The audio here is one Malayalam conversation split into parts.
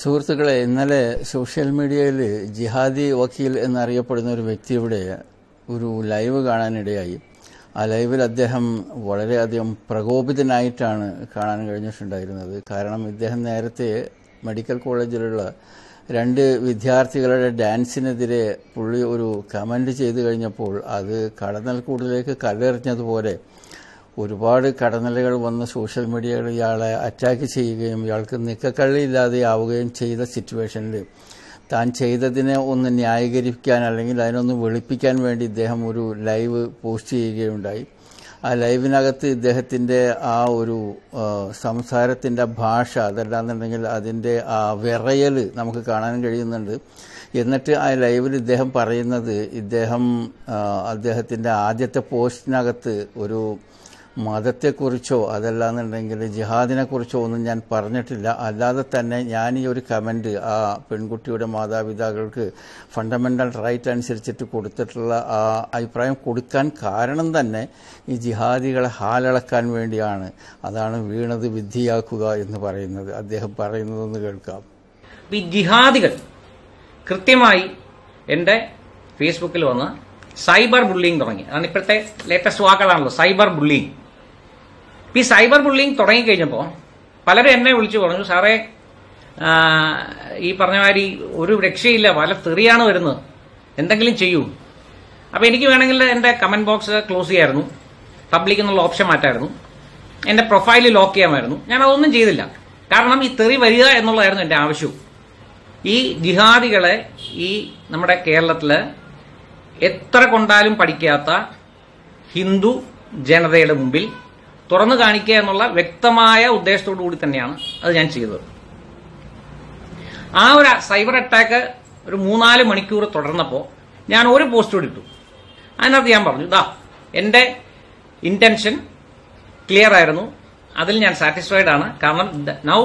സുഹൃത്തുക്കളെ ഇന്നലെ സോഷ്യൽ മീഡിയയിൽ ജിഹാദി വക്കീൽ എന്നറിയപ്പെടുന്ന ഒരു വ്യക്തിയുടെ ഒരു ലൈവ് കാണാനിടയായി ആ ലൈവിൽ അദ്ദേഹം വളരെയധികം പ്രകോപിതനായിട്ടാണ് കാണാൻ കഴിഞ്ഞിട്ടുണ്ടായിരുന്നത് കാരണം ഇദ്ദേഹം നേരത്തെ മെഡിക്കൽ കോളേജിലുള്ള രണ്ട് വിദ്യാർത്ഥികളുടെ ഡാൻസിനെതിരെ പുള്ളി ഒരു കമന്റ് ചെയ്തു കഴിഞ്ഞപ്പോൾ അത് കടന്നൽക്കൂടിലേക്ക് കല്ലെറിഞ്ഞതുപോലെ ഒരുപാട് കടന്നലകൾ വന്ന സോഷ്യൽ മീഡിയകൾ ഇയാളെ അറ്റാക്ക് ചെയ്യുകയും ഇയാൾക്ക് ആവുകയും ചെയ്ത സിറ്റുവേഷനിൽ താൻ ചെയ്തതിനെ ഒന്ന് ന്യായീകരിക്കാൻ അല്ലെങ്കിൽ അതിനൊന്ന് വെളുപ്പിക്കാൻ വേണ്ടി ഇദ്ദേഹം ഒരു ലൈവ് പോസ്റ്റ് ചെയ്യുകയുണ്ടായി ആ ലൈവിനകത്ത് ഇദ്ദേഹത്തിൻ്റെ ആ ഒരു സംസാരത്തിൻ്റെ ഭാഷ അതല്ലാന്നുണ്ടെങ്കിൽ അതിൻ്റെ ആ വിറയൽ നമുക്ക് കാണാൻ കഴിയുന്നുണ്ട് എന്നിട്ട് ആ ലൈവിൽ ഇദ്ദേഹം പറയുന്നത് ഇദ്ദേഹം അദ്ദേഹത്തിൻ്റെ ആദ്യത്തെ പോസ്റ്റിനകത്ത് ഒരു മതത്തെക്കുറിച്ചോ അതല്ലാന്നുണ്ടെങ്കിൽ ജിഹാദിനെക്കുറിച്ചോ ഒന്നും ഞാൻ പറഞ്ഞിട്ടില്ല അല്ലാതെ തന്നെ ഞാൻ ഈ ഒരു കമൻറ്റ് ആ പെൺകുട്ടിയുടെ മാതാപിതാക്കൾക്ക് ഫണ്ടമെൻ്റൽ റൈറ്റ് അനുസരിച്ചിട്ട് കൊടുത്തിട്ടുള്ള ആ അഭിപ്രായം കൊടുക്കാൻ കാരണം തന്നെ ഈ ജിഹാദികളെ ഹാലിളക്കാൻ വേണ്ടിയാണ് അതാണ് വീണത് വിദ്യയാക്കുക എന്ന് പറയുന്നത് അദ്ദേഹം പറയുന്നതെന്ന് കേൾക്കാം ഈ ജിഹാദികൾ കൃത്യമായി എൻ്റെ ഫേസ്ബുക്കിൽ വന്ന് സൈബർ ബുള്ളിങ് തുടങ്ങി അതാണ് ഇപ്പോഴത്തെ ലേറ്റസ്റ്റ് വാക്കുകളാണല്ലോ സൈബർ ബുള്ളിങ് ഈ സൈബർ ബുള്ളിങ് തുടങ്ങിക്കഴിഞ്ഞപ്പോൾ പലരും എന്നെ വിളിച്ചു പറഞ്ഞു സാറേ ഈ പറഞ്ഞ മാതിരി ഒരു രക്ഷയില്ല പല തെറിയാണ് വരുന്നത് എന്തെങ്കിലും ചെയ്യൂ അപ്പോൾ എനിക്ക് വേണമെങ്കിൽ എൻ്റെ കമൻറ്റ് ബോക്സ് ക്ലോസ് ചെയ്യായിരുന്നു പബ്ലിക് എന്നുള്ള ഓപ്ഷൻ മാറ്റായിരുന്നു എൻ്റെ പ്രൊഫൈൽ ലോക്ക് ചെയ്യാമായിരുന്നു ഞാൻ അതൊന്നും ചെയ്തില്ല കാരണം ഈ തെറി വരിക എന്നുള്ളതായിരുന്നു എൻ്റെ ആവശ്യവും ഈ ജിഹാദികളെ ഈ നമ്മുടെ കേരളത്തിൽ എത്ര കൊണ്ടാലും പഠിക്കാത്ത ഹിന്ദു ജനതയുടെ മുമ്പിൽ തുറന്നു കാണിക്കുക എന്നുള്ള വ്യക്തമായ ഉദ്ദേശത്തോടു കൂടി തന്നെയാണ് അത് ഞാൻ ചെയ്തത് ആ ഒരു സൈബർ അറ്റാക്ക് ഒരു മൂന്നാല് മണിക്കൂർ തുടർന്നപ്പോൾ ഞാൻ ഒരു പോസ്റ്റ് കൂടി ഇട്ടു അതിനകത്ത് ഞാൻ പറഞ്ഞു ഇതാ എൻ്റെ ഇന്റൻഷൻ ക്ലിയർ ആയിരുന്നു അതിൽ ഞാൻ സാറ്റിസ്ഫൈഡ് ആണ് കാരണം now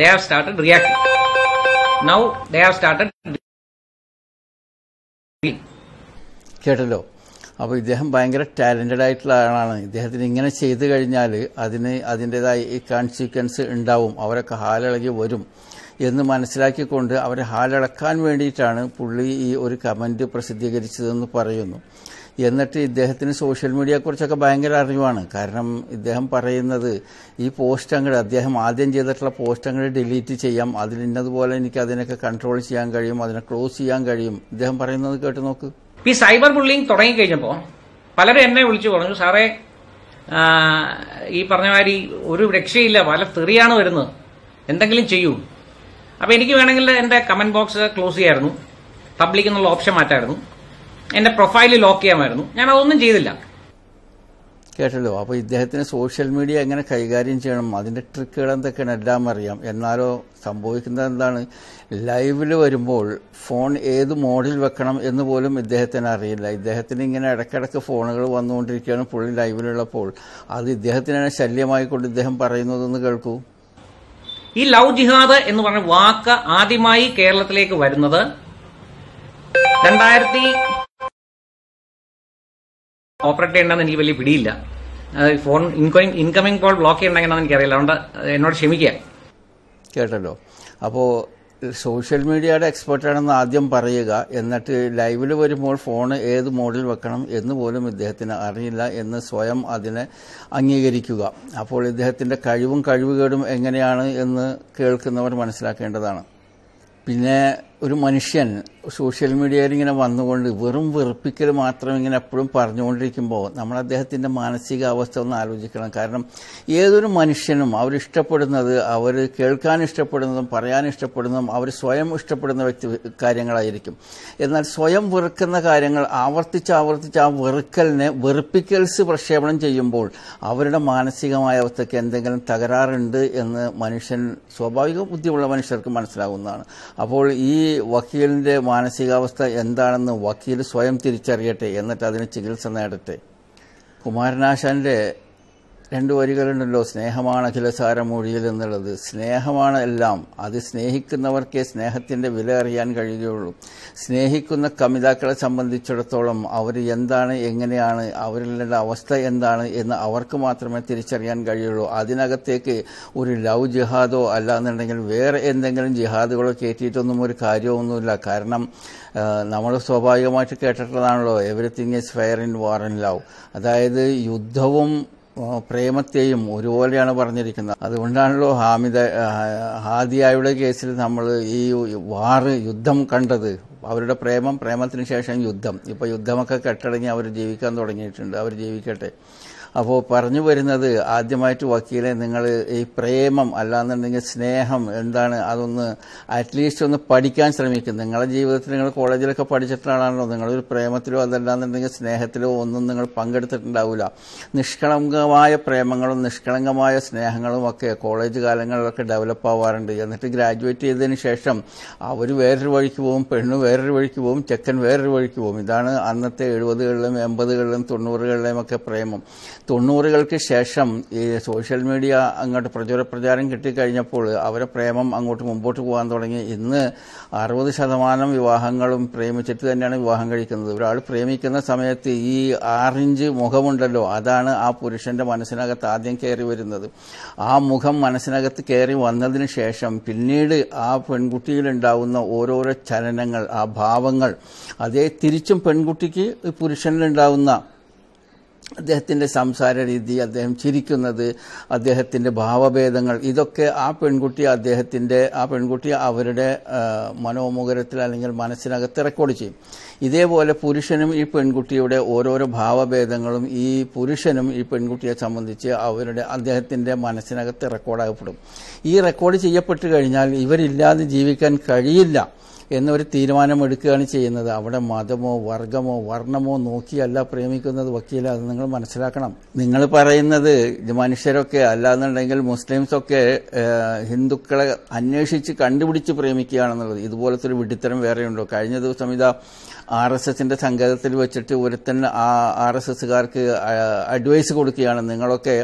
they have started react now they have started കേട്ടല്ലോ അപ്പോൾ ഇദ്ദേഹം ഭയങ്കര ടാലൻറ്റഡ് ആയിട്ടുള്ള ആളാണ് ഇദ്ദേഹത്തിന് ഇങ്ങനെ ചെയ്തു കഴിഞ്ഞാൽ അതിന് അതിൻ്റെതായ ഈ കോൺസിക്വൻസ് ഉണ്ടാവും അവരൊക്കെ ഹാലിളകി വരും എന്ന് മനസ്സിലാക്കിക്കൊണ്ട് അവരെ ഹാലിളക്കാൻ വേണ്ടിയിട്ടാണ് പുള്ളി ഈ ഒരു കമൻറ്റ് പ്രസിദ്ധീകരിച്ചതെന്ന് പറയുന്നു എന്നിട്ട് ഇദ്ദേഹത്തിന് സോഷ്യൽ മീഡിയയെക്കുറിച്ചൊക്കെ ഭയങ്കര അറിവാണ് കാരണം ഇദ്ദേഹം പറയുന്നത് ഈ പോസ്റ്റ് അങ്ങോട്ട് അദ്ദേഹം ആദ്യം ചെയ്തിട്ടുള്ള പോസ്റ്റ് അങ്ങോട്ട് ഡിലീറ്റ് ചെയ്യാം അതിലിന്നതുപോലെ എനിക്ക് അതിനൊക്കെ കൺട്രോൾ ചെയ്യാൻ കഴിയും അതിനെ ക്ലോസ് ചെയ്യാൻ കഴിയും ഇദ്ദേഹം പറയുന്നത് കേട്ട് നോക്ക് ഈ സൈബർ ബുള്ളിങ് തുടങ്ങിക്കഴിഞ്ഞപ്പോൾ പലരും എന്നെ വിളിച്ചു പറഞ്ഞു സാറേ ഈ പറഞ്ഞ മാതിരി ഒരു രക്ഷയില്ല പല തെറിയാണ് വരുന്നത് എന്തെങ്കിലും ചെയ്യൂ അപ്പോൾ എനിക്ക് വേണമെങ്കിൽ എൻ്റെ കമന്റ് ബോക്സ് ക്ലോസ് ചെയ്യായിരുന്നു പബ്ലിക് എന്നുള്ള ഓപ്ഷൻ മാറ്റായിരുന്നു എൻ്റെ പ്രൊഫൈൽ ലോക്ക് ചെയ്യാമായിരുന്നു ഞാൻ അതൊന്നും ചെയ്തില്ല കേട്ടല്ലോ അപ്പോൾ ഇദ്ദേഹത്തിന് സോഷ്യൽ മീഡിയ എങ്ങനെ കൈകാര്യം ചെയ്യണം അതിൻ്റെ ട്രിക്കുകൾ എന്തൊക്കെയാണ് എല്ലാം അറിയാം എന്നാലോ സംഭവിക്കുന്നത് എന്താണ് ലൈവിൽ വരുമ്പോൾ ഫോൺ ഏത് മോഡിൽ വെക്കണം എന്ന് പോലും ഇദ്ദേഹത്തിന് അറിയില്ല ഇദ്ദേഹത്തിന് ഇങ്ങനെ ഇടയ്ക്കിടയ്ക്ക് ഫോണുകൾ വന്നുകൊണ്ടിരിക്കുകയാണ് പുള്ളി ലൈവിലുള്ളപ്പോൾ അത് ഇദ്ദേഹത്തിനാണ് ശല്യമായിക്കൊണ്ട് ഇദ്ദേഹം പറയുന്നതെന്ന് കേൾക്കൂ ഈ ലവ് ജിഹാദ് എന്ന് പറഞ്ഞ വാക്ക് ആദ്യമായി കേരളത്തിലേക്ക് വരുന്നത് രണ്ടായിരത്തി ഓപ്പറേറ്റ് ചെയ്യണമെന്ന് എനിക്ക് വലിയ പിടിയില്ല phone incoming incoming call block ചെയ്യണമെന്നാണ് എനിക്കറിയില്ല അതുകൊണ്ട് എന്നോട് ക്ഷമിക്കുക കേട്ടല്ലോ അപ്പോൾ സോഷ്യൽ മീഡിയയുടെ എക്സ്പെർട്ടാണെന്ന് ആദ്യം പറയുക എന്നിട്ട് ലൈവിൽ വരുമ്പോൾ ഫോൺ ഏത് മോഡിൽ വെക്കണം എന്ന് പോലും ഇദ്ദേഹത്തിന് അറിയില്ല എന്ന് സ്വയം അതിനെ അംഗീകരിക്കുക അപ്പോൾ ഇദ്ദേഹത്തിൻ്റെ കഴിവും കഴിവുകേടും എങ്ങനെയാണ് എന്ന് കേൾക്കുന്നവർ മനസ്സിലാക്കേണ്ടതാണ് പിന്നെ ഒരു മനുഷ്യൻ സോഷ്യൽ മീഡിയയിൽ ഇങ്ങനെ വന്നുകൊണ്ട് വെറും വെറുപ്പിക്കൽ മാത്രം ഇങ്ങനെ എപ്പോഴും പറഞ്ഞുകൊണ്ടിരിക്കുമ്പോൾ നമ്മൾ അദ്ദേഹത്തിൻ്റെ മാനസികാവസ്ഥ ഒന്ന് ആലോചിക്കണം കാരണം ഏതൊരു മനുഷ്യനും അവരിഷ്ടപ്പെടുന്നത് അവർ കേൾക്കാൻ ഇഷ്ടപ്പെടുന്നതും പറയാൻ ഇഷ്ടപ്പെടുന്നതും അവർ സ്വയം ഇഷ്ടപ്പെടുന്ന വ്യക്തി കാര്യങ്ങളായിരിക്കും എന്നാൽ സ്വയം വെറുക്കുന്ന കാര്യങ്ങൾ ആവർത്തിച്ച് ആവർത്തിച്ച് ആ വെറുക്കലിനെ വെറുപ്പിക്കൽസ് പ്രക്ഷേപണം ചെയ്യുമ്പോൾ അവരുടെ മാനസികമായ അവസ്ഥയ്ക്ക് എന്തെങ്കിലും തകരാറുണ്ട് എന്ന് മനുഷ്യൻ സ്വാഭാവിക ബുദ്ധിയുള്ള മനുഷ്യർക്ക് മനസ്സിലാകുന്നതാണ് അപ്പോൾ ഈ വക്കീലിൻ്റെ മാനസികാവസ്ഥ എന്താണെന്ന് വക്കീൽ സ്വയം തിരിച്ചറിയട്ടെ എന്നിട്ട് അതിന് ചികിത്സ നേടട്ടെ കുമാരനാശാൻ്റെ രണ്ടു വരികളുണ്ടല്ലോ സ്നേഹമാണ് അഖിലസാരമൊഴിയിൽ എന്നുള്ളത് സ്നേഹമാണ് എല്ലാം അത് സ്നേഹിക്കുന്നവർക്കേ സ്നേഹത്തിൻ്റെ വില അറിയാൻ കഴിയുകയുള്ളൂ സ്നേഹിക്കുന്ന കമിതാക്കളെ സംബന്ധിച്ചിടത്തോളം അവർ എന്താണ് എങ്ങനെയാണ് അവരിലുള്ള അവസ്ഥ എന്താണ് എന്ന് അവർക്ക് മാത്രമേ തിരിച്ചറിയാൻ കഴിയുള്ളൂ അതിനകത്തേക്ക് ഒരു ലവ് ജിഹാദോ അല്ലാന്നുണ്ടെങ്കിൽ വേറെ എന്തെങ്കിലും ജിഹാദുകളോ കയറ്റിയിട്ടൊന്നും ഒരു കാര്യമൊന്നുമില്ല കാരണം നമ്മൾ സ്വാഭാവികമായിട്ട് കേട്ടിട്ടുള്ളതാണല്ലോ everything is fair in war in love അതായത് യുദ്ധവും പ്രേമത്തെയും ഒരുപോലെയാണ് പറഞ്ഞിരിക്കുന്നത് അതുകൊണ്ടാണല്ലോ ഹാമിദ ഹാദിയായുടെ കേസിൽ നമ്മൾ ഈ വാറ് യുദ്ധം കണ്ടത് അവരുടെ പ്രേമം പ്രേമത്തിന് ശേഷം യുദ്ധം ഇപ്പോൾ യുദ്ധമൊക്കെ കെട്ടടങ്ങി അവർ ജീവിക്കാൻ തുടങ്ങിയിട്ടുണ്ട് അവർ ജീവിക്കട്ടെ അപ്പോൾ പറഞ്ഞു വരുന്നത് ആദ്യമായിട്ട് വക്കീലെ നിങ്ങൾ ഈ പ്രേമം അല്ലാന്നുണ്ടെങ്കിൽ സ്നേഹം എന്താണ് അതൊന്ന് അറ്റ്ലീസ്റ്റ് ഒന്ന് പഠിക്കാൻ ശ്രമിക്കും നിങ്ങളുടെ ജീവിതത്തിൽ നിങ്ങൾ കോളേജിലൊക്കെ പഠിച്ചിട്ടാണല്ലോ നിങ്ങളൊരു പ്രേമത്തിലോ അതല്ലാന്നുണ്ടെങ്കിൽ സ്നേഹത്തിലോ ഒന്നും നിങ്ങൾ പങ്കെടുത്തിട്ടുണ്ടാവില്ല നിഷ്കളങ്കമായ പ്രേമങ്ങളും നിഷ്കളങ്കമായ സ്നേഹങ്ങളും ഒക്കെ കോളേജ് കാലങ്ങളിലൊക്കെ ഡെവലപ്പ് ആവാറുണ്ട് എന്നിട്ട് ഗ്രാജുവേറ്റ് ചെയ്തതിന് ശേഷം അവർ വേറൊരു വഴിക്ക് പോകും പെണ്ണ് വേറൊരു വഴിക്ക് പോകും ചെക്കൻ വേറൊരു വഴിക്ക് പോകും ഇതാണ് അന്നത്തെ എഴുപതുകളിലും എൺപതുകളിലും തൊണ്ണൂറുകളിലും ഒക്കെ പ്രേമം തൊണ്ണൂറുകൾക്ക് ശേഷം ഈ സോഷ്യൽ മീഡിയ അങ്ങോട്ട് പ്രചുര പ്രചാരം കിട്ടിക്കഴിഞ്ഞപ്പോൾ അവരെ പ്രേമം അങ്ങോട്ട് മുമ്പോട്ട് പോകാൻ തുടങ്ങി ഇന്ന് അറുപത് ശതമാനം വിവാഹങ്ങളും പ്രേമിച്ചിട്ട് തന്നെയാണ് വിവാഹം കഴിക്കുന്നത് ഒരാൾ പ്രേമിക്കുന്ന സമയത്ത് ഈ ആറിഞ്ച് മുഖമുണ്ടല്ലോ അതാണ് ആ പുരുഷന്റെ മനസ്സിനകത്ത് ആദ്യം കയറി വരുന്നത് ആ മുഖം മനസ്സിനകത്ത് കയറി വന്നതിന് ശേഷം പിന്നീട് ആ പെൺകുട്ടിയിലുണ്ടാവുന്ന ഓരോരോ ചലനങ്ങൾ ആ ഭാവങ്ങൾ അതേ തിരിച്ചും പെൺകുട്ടിക്ക് പുരുഷനിലുണ്ടാവുന്ന അദ്ദേഹത്തിൻ്റെ സംസാര രീതി അദ്ദേഹം ചിരിക്കുന്നത് അദ്ദേഹത്തിൻ്റെ ഭാവഭേദങ്ങൾ ഇതൊക്കെ ആ പെൺകുട്ടി അദ്ദേഹത്തിൻ്റെ ആ പെൺകുട്ടി അവരുടെ മനോമുഖരത്തിൽ അല്ലെങ്കിൽ മനസ്സിനകത്ത് റെക്കോർഡ് ചെയ്യും ഇതേപോലെ പുരുഷനും ഈ പെൺകുട്ടിയുടെ ഓരോരോ ഭാവഭേദങ്ങളും ഈ പുരുഷനും ഈ പെൺകുട്ടിയെ സംബന്ധിച്ച് അവരുടെ അദ്ദേഹത്തിൻ്റെ മനസ്സിനകത്ത് റെക്കോർഡാകപ്പെടും ഈ റെക്കോർഡ് ചെയ്യപ്പെട്ട് കഴിഞ്ഞാൽ ഇവരില്ലാതെ ജീവിക്കാൻ കഴിയില്ല എന്നൊരു തീരുമാനമെടുക്കുകയാണ് ചെയ്യുന്നത് അവിടെ മതമോ വർഗമോ വർണ്ണമോ നോക്കിയല്ല പ്രേമിക്കുന്നത് വക്കീല അത് നിങ്ങൾ മനസ്സിലാക്കണം നിങ്ങൾ പറയുന്നത് മനുഷ്യരൊക്കെ അല്ലാന്നുണ്ടെങ്കിൽ മുസ്ലിംസൊക്കെ ഹിന്ദുക്കളെ അന്വേഷിച്ച് കണ്ടുപിടിച്ച് പ്രേമിക്കുകയാണെന്നുള്ളത് ഇതുപോലത്തെ ഒരു വിഡിത്തരം വേറെയുണ്ടോ കഴിഞ്ഞ ദിവസം ഇതാ ആർ എസ് എസിന്റെ സംഘത്തിൽ വെച്ചിട്ട് ഒരുത്തൻ ആ ആർ എസ് എസ്സുകാർക്ക് അഡ്വൈസ് കൊടുക്കുകയാണ് നിങ്ങളൊക്കെ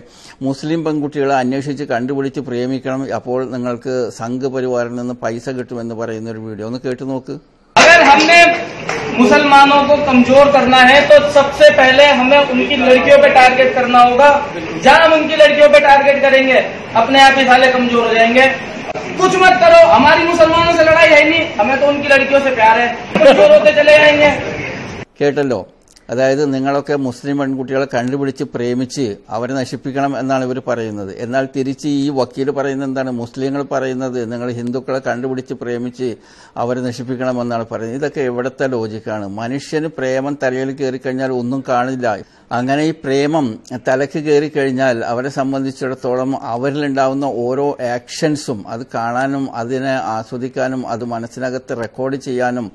മുസ്ലിം പെൺകുട്ടികളെ അന്വേഷിച്ച് കണ്ടുപിടിച്ച് പ്രേമിക്കണം അപ്പോൾ നിങ്ങൾക്ക് സംഘ് പരിവാറിൽ നിന്ന് പൈസ കിട്ടുമെന്ന് പറയുന്ന ഒരു വീഡിയോ ഒന്ന് കേട്ടു നോക്ക് मुसलमानों को कमजोर करना है तो सबसे पहले हमें उनकी लड़कियों पे टारगेट करना होगा जहां हम उनकी लड़कियों पे टारगेट करेंगे अपने आप ही साले कमजोर हो जाएंगे कुछ मत करो हमारी मुसलमानों से लड़ाई है नहीं हमें तो उनकी लड़कियों से प्यार है तो रोते चले जाएंगे കേട്ടല്ലോ അതായത് നിങ്ങളൊക്കെ മുസ്ലിം പെൺകുട്ടികളെ കണ്ടുപിടിച്ച് പ്രേമിച്ച് അവരെ നശിപ്പിക്കണം എന്നാണ് ഇവർ പറയുന്നത് എന്നാൽ തിരിച്ച് ഈ വക്കീൽ പറയുന്നത് എന്താണ് മുസ്ലിങ്ങൾ പറയുന്നത് നിങ്ങൾ ഹിന്ദുക്കളെ കണ്ടുപിടിച്ച് പ്രേമിച്ച് അവരെ നശിപ്പിക്കണമെന്നാണ് പറയുന്നത് ഇതൊക്കെ ഇവിടുത്തെ ലോജിക്കാണ് മനുഷ്യന് പ്രേമം തലയിൽ കയറിക്കഴിഞ്ഞാൽ ഒന്നും കാണില്ല അങ്ങനെ ഈ പ്രേമം തലക്ക് കയറി കഴിഞ്ഞാൽ അവരെ സംബന്ധിച്ചിടത്തോളം അവരിലുണ്ടാവുന്ന ഓരോ ആക്ഷൻസും അത് കാണാനും അതിനെ ആസ്വദിക്കാനും അത് മനസ്സിനകത്ത് റെക്കോർഡ് ചെയ്യാനും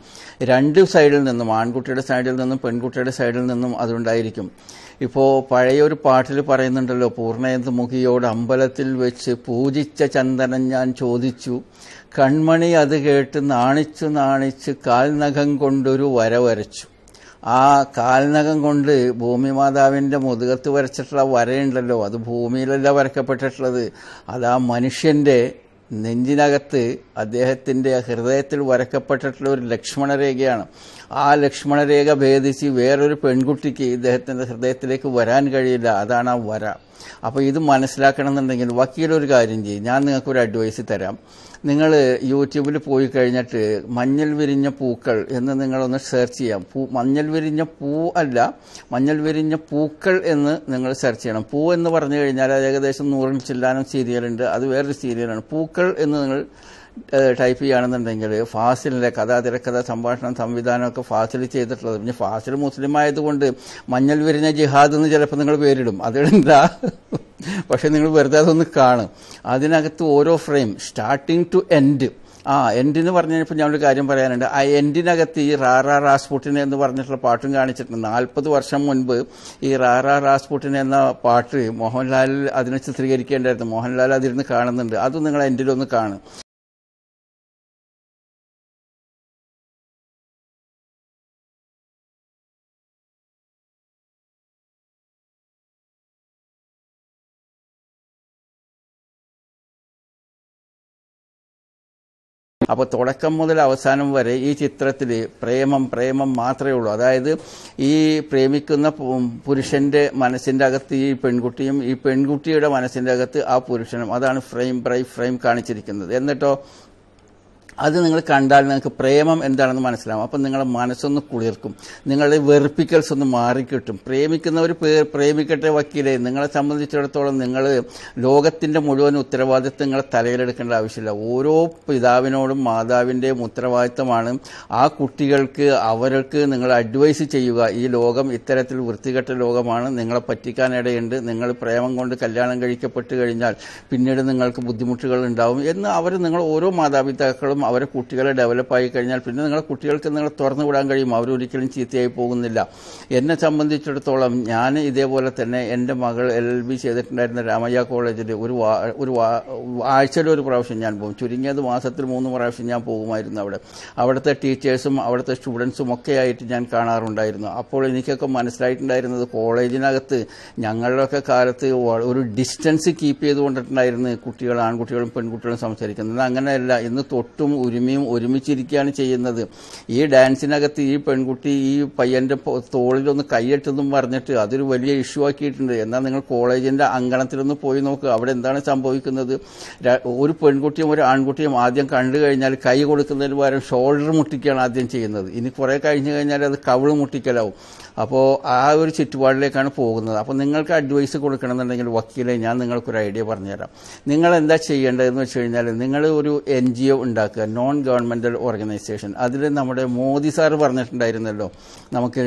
രണ്ട് സൈഡിൽ നിന്നും ആൺകുട്ടിയുടെ സൈഡിൽ നിന്നും പെൺകുട്ടിയുടെ സൈഡിൽ നിന്നും അതുണ്ടായിരിക്കും ഇപ്പോൾ പഴയൊരു പാട്ടിൽ പറയുന്നുണ്ടല്ലോ മുഖിയോട് അമ്പലത്തിൽ വെച്ച് പൂജിച്ച ചന്ദനം ഞാൻ ചോദിച്ചു കൺമണി അത് കേട്ട് നാണിച്ചു നാണിച്ച് കാൽനഖം കൊണ്ടൊരു വര വരച്ചു ആ കാൽനഖം കൊണ്ട് ഭൂമി മാതാവിൻ്റെ മുതുകത്ത് വരച്ചിട്ടുള്ള വരയുണ്ടല്ലോ അത് ഭൂമിയിലല്ല വരക്കപ്പെട്ടിട്ടുള്ളത് അത് ആ മനുഷ്യൻ്റെ നെഞ്ചിനകത്ത് അദ്ദേഹത്തിൻ്റെ ഹൃദയത്തിൽ വരക്കപ്പെട്ടിട്ടുള്ള ഒരു ലക്ഷ്മണരേഖയാണ് ആ ലക്ഷ്മണരേഖ ഭേദിച്ച് വേറൊരു പെൺകുട്ടിക്ക് ഇദ്ദേഹത്തിൻ്റെ ഹൃദയത്തിലേക്ക് വരാൻ കഴിയില്ല അതാണ് ആ വര അപ്പോൾ ഇത് മനസ്സിലാക്കണം എന്നുണ്ടെങ്കിൽ വക്കീലൊരു കാര്യം ചെയ്യും ഞാൻ നിങ്ങൾക്കൊരു അഡ്വൈസ് തരാം നിങ്ങൾ യൂട്യൂബിൽ പോയി കഴിഞ്ഞിട്ട് മഞ്ഞൾ വിരിഞ്ഞ പൂക്കൾ എന്ന് നിങ്ങളൊന്ന് സെർച്ച് ചെയ്യാം പൂ മഞ്ഞൾ വിരിഞ്ഞ പൂ അല്ല മഞ്ഞൾ വിരിഞ്ഞ പൂക്കൾ എന്ന് നിങ്ങൾ സെർച്ച് ചെയ്യണം പൂ എന്ന് പറഞ്ഞു കഴിഞ്ഞാൽ ഏകദേശം നൂറിൽ ചില്ലാനും സീരിയലുണ്ട് അത് വേറൊരു സീരിയലാണ് പൂക്കൾ എന്ന് നിങ്ങൾ ടൈപ്പ് ചെയ്യുകയാണെന്നുണ്ടെങ്കിൽ ഫാസിലിൻ്റെ കഥ തിരക്കഥ സംഭാഷണം സംവിധാനമൊക്കെ ഫാസിൽ ചെയ്തിട്ടുള്ളത് പിന്നെ ഫാസിൽ മുസ്ലിം ആയതുകൊണ്ട് മഞ്ഞൾ വിരിഞ്ഞ ജിഹാദ് എന്ന് ചിലപ്പോൾ നിങ്ങൾ പേരിടും അതിടെന്താ പക്ഷേ നിങ്ങൾ വെറുതെ അതൊന്ന് കാണും അതിനകത്ത് ഓരോ ഫ്രെയിം സ്റ്റാർട്ടിങ് ടു എൻഡ് ആ എൻഡിന് പറഞ്ഞപ്പോൾ ഞാനൊരു കാര്യം പറയാനുണ്ട് ആ എൻഡിനകത്ത് ഈ റാറാ റാസ്പൂട്ടിനെ എന്ന് പറഞ്ഞിട്ടുള്ള പാട്ടും കാണിച്ചിട്ടുണ്ട് നാൽപ്പത് വർഷം മുൻപ് ഈ റാറാ റാസ്പൂട്ടിനെ എന്ന പാട്ട് മോഹൻലാലിൽ അതിനെ ചിത്രീകരിക്കേണ്ടായിരുന്നു മോഹൻലാൽ അതിരുന്ന് കാണുന്നുണ്ട് അതും നിങ്ങൾ എൻഡിലൊന്ന് കാണും അപ്പോൾ തുടക്കം മുതൽ അവസാനം വരെ ഈ ചിത്രത്തിൽ പ്രേമം പ്രേമം മാത്രമേ ഉള്ളൂ അതായത് ഈ പ്രേമിക്കുന്ന പുരുഷന്റെ മനസ്സിന്റെ അകത്ത് ഈ പെൺകുട്ടിയും ഈ പെൺകുട്ടിയുടെ മനസ്സിന്റെ അകത്ത് ആ പുരുഷനും അതാണ് ഫ്രെയിം ബൈ ഫ്രെയിം കാണിച്ചിരിക്കുന്നത് എന്നിട്ടോ അത് നിങ്ങൾ കണ്ടാൽ നിങ്ങൾക്ക് പ്രേമം എന്താണെന്ന് മനസ്സിലാവും അപ്പം നിങ്ങളുടെ മനസ്സൊന്ന് കുളിർക്കും നിങ്ങളുടെ വെറുപ്പിക്കൽസ് ഒന്ന് മാറിക്കിട്ടും പ്രേമിക്കുന്നവർ പ്രേമിക്കട്ടെ വക്കീലേ നിങ്ങളെ സംബന്ധിച്ചിടത്തോളം നിങ്ങൾ ലോകത്തിൻ്റെ മുഴുവൻ ഉത്തരവാദിത്വം നിങ്ങളെ തലയിലെടുക്കേണ്ട ആവശ്യമില്ല ഓരോ പിതാവിനോടും മാതാവിൻ്റെയും ഉത്തരവാദിത്തമാണ് ആ കുട്ടികൾക്ക് അവർക്ക് നിങ്ങൾ അഡ്വൈസ് ചെയ്യുക ഈ ലോകം ഇത്തരത്തിൽ വൃത്തികെട്ട ലോകമാണ് നിങ്ങളെ പറ്റിക്കാനിടയുണ്ട് നിങ്ങൾ പ്രേമം കൊണ്ട് കല്യാണം കഴിക്കപ്പെട്ട് കഴിഞ്ഞാൽ പിന്നീട് നിങ്ങൾക്ക് ബുദ്ധിമുട്ടുകൾ ഉണ്ടാവും എന്ന് അവർ നിങ്ങൾ ഓരോ മാതാപിതാക്കളും അവരെ കുട്ടികളെ ഡെവലപ്പായി കഴിഞ്ഞാൽ പിന്നെ നിങ്ങളുടെ കുട്ടികൾക്ക് നിങ്ങൾ തുറന്നു വിടാൻ കഴിയും അവരൊരിക്കലും ചീത്തയായി പോകുന്നില്ല എന്നെ സംബന്ധിച്ചിടത്തോളം ഞാൻ ഇതേപോലെ തന്നെ എൻ്റെ മകൾ എൽ ബി ചെയ്തിട്ടുണ്ടായിരുന്ന രാമയ്യ കോളേജിൽ ഒരു ഒരു ആഴ്ചയിൽ ഒരു പ്രാവശ്യം ഞാൻ പോകും ചുരുങ്ങിയത് മാസത്തിൽ മൂന്ന് പ്രാവശ്യം ഞാൻ പോകുമായിരുന്നു അവിടെ അവിടുത്തെ ടീച്ചേഴ്സും അവിടുത്തെ സ്റ്റുഡൻസും ഒക്കെ ആയിട്ട് ഞാൻ കാണാറുണ്ടായിരുന്നു അപ്പോൾ എനിക്കൊക്കെ മനസ്സിലായിട്ടുണ്ടായിരുന്നത് കോളേജിനകത്ത് ഞങ്ങളുടെയൊക്കെ കാലത്ത് ഒരു ഡിസ്റ്റൻസ് കീപ്പ് ചെയ്തുകൊണ്ടിട്ടുണ്ടായിരുന്നു കുട്ടികൾ ആൺകുട്ടികളും പെൺകുട്ടികളും സംസാരിക്കുന്നത് അങ്ങനെയല്ല ഇന്ന് തൊട്ടും ഉമ്മയും ഒരുമയും ഒരുമിച്ചിരിക്കുകയാണ് ചെയ്യുന്നത് ഈ ഡാൻസിനകത്ത് ഈ പെൺകുട്ടി ഈ പയ്യന്റെ തോളിലൊന്ന് കൈയെട്ടെന്നും പറഞ്ഞിട്ട് അതൊരു വലിയ ഇഷ്യൂ ആക്കിയിട്ടുണ്ട് എന്നാൽ നിങ്ങൾ കോളേജിന്റെ അങ്കണത്തിലൊന്ന് പോയി നോക്കുക അവിടെ എന്താണ് സംഭവിക്കുന്നത് ഒരു പെൺകുട്ടിയും ഒരു ആൺകുട്ടിയും ആദ്യം കണ്ടു കഴിഞ്ഞാൽ കൈ കൊടുക്കുന്നതിന് പകരം ഷോൾഡർ മുട്ടിക്കുകയാണ് ആദ്യം ചെയ്യുന്നത് ഇനി കുറേ കഴിഞ്ഞ് കഴിഞ്ഞാൽ അത് കവിള് മുട്ടിക്കലാവും അപ്പോൾ ആ ഒരു ചുറ്റുപാടിലേക്കാണ് പോകുന്നത് അപ്പോൾ നിങ്ങൾക്ക് അഡ്വൈസ് കൊടുക്കണമെന്നുണ്ടെങ്കിൽ വക്കീലെ ഞാൻ നിങ്ങൾക്കൊരു ഐഡിയ പറഞ്ഞുതരാം നിങ്ങൾ എന്താ ചെയ്യേണ്ടതെന്ന് വെച്ച് കഴിഞ്ഞാൽ നിങ്ങൾ ഒരു എൻ ജി ഒ ഉണ്ടാക്കുക നോൺ ഗവൺമെന്റൽ ഓർഗനൈസേഷൻ അതിൽ നമ്മുടെ മോദി സാർ പറഞ്ഞിട്ടുണ്ടായിരുന്നല്ലോ നമുക്ക്